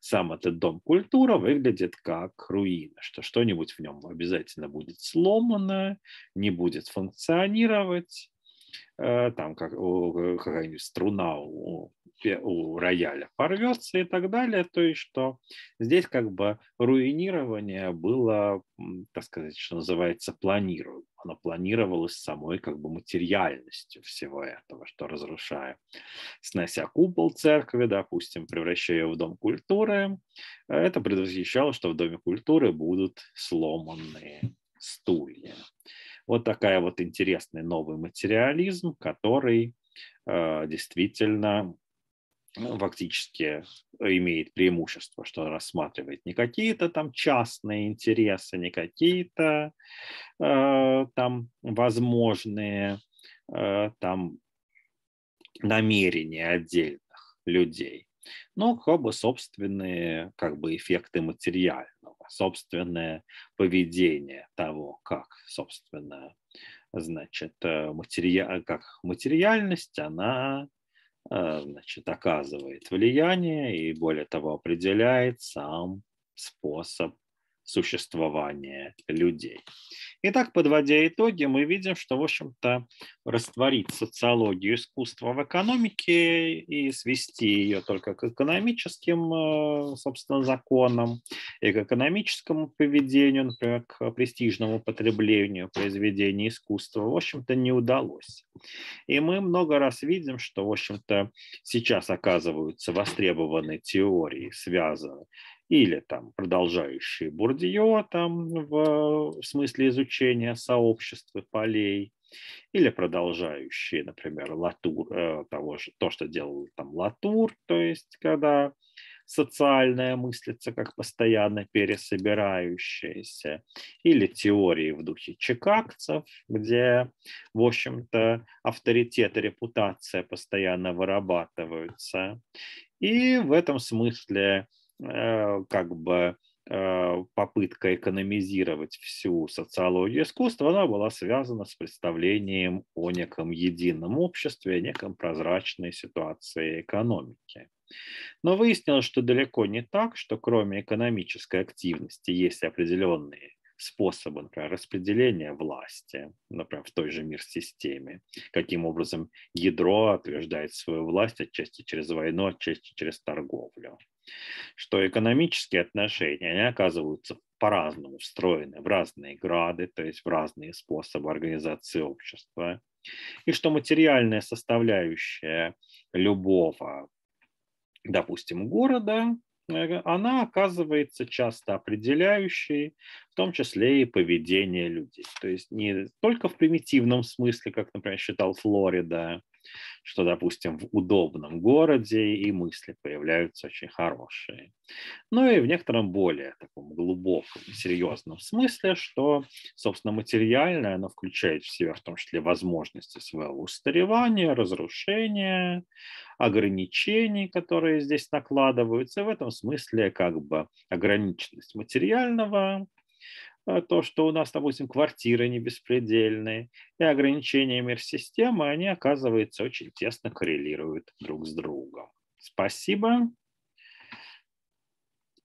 сам этот дом культура выглядит как руина, что что-нибудь в нем обязательно будет сломано, не будет функционировать, Э, там как, какая-нибудь струна у, у рояля порвется и так далее, то есть что здесь как бы руинирование было, так сказать, что называется, планируемо. Оно планировалось самой как бы материальностью всего этого, что разрушая, снося купол церкви, допустим, превращая ее в дом культуры, это предвосхищало, что в доме культуры будут сломанные стулья. Вот такая вот интересный новый материализм, который э, действительно ну, фактически имеет преимущество, что он рассматривает не какие-то там частные интересы, не какие-то э, там возможные э, там намерения отдельных людей, ну, как бы собственные как бы эффекты материального, собственное поведение того, как, собственно, значит, э, материаль, как материальность, она э, значит, оказывает влияние и, более того, определяет сам способ существования людей. Итак, подводя итоги, мы видим, что, в общем-то, растворить социологию искусства в экономике и свести ее только к экономическим, э, собственно, законам и к экономическому поведению, например, к престижному потреблению произведений искусства, в общем-то, не удалось. И мы много раз видим, что, в общем-то, сейчас оказываются востребованы теории, связанные или там продолжающие Бурдье там в, в смысле изучения сообщества полей, или продолжающие, например, Латур, э, того же, то, что делал там Латур, то есть когда социальное мыслится как постоянно пересобирающаяся или теории в духе Чекакцев где, в общем-то, авторитет и репутация постоянно вырабатываются. И в этом смысле Э, как бы э, попытка экономизировать всю социологию искусства, она была связана с представлением о неком едином обществе, о неком прозрачной ситуации экономики. Но выяснилось, что далеко не так, что кроме экономической активности есть определенные способы, например, распределения власти, например, в той же мир-системе, каким образом ядро утверждает свою власть отчасти через войну, отчасти через торговлю что экономические отношения, они оказываются по-разному встроены в разные грады, то есть в разные способы организации общества, и что материальная составляющая любого, допустим, города, э, она оказывается часто определяющей, в том числе и поведение людей. То есть не только в примитивном смысле, как, например, считал Флорида, что, допустим, в удобном городе и мысли появляются очень хорошие. Ну и в некотором более таком глубоком, серьезном смысле, что, собственно, материальное, оно включает в себя в том числе возможности своего устаревания, разрушения, ограничений, которые здесь накладываются. И в этом смысле как бы ограниченность материального а то, что у нас, допустим, квартиры не беспредельные, и ограничения мир-системы, они, оказывается, очень тесно коррелируют друг с другом. Спасибо.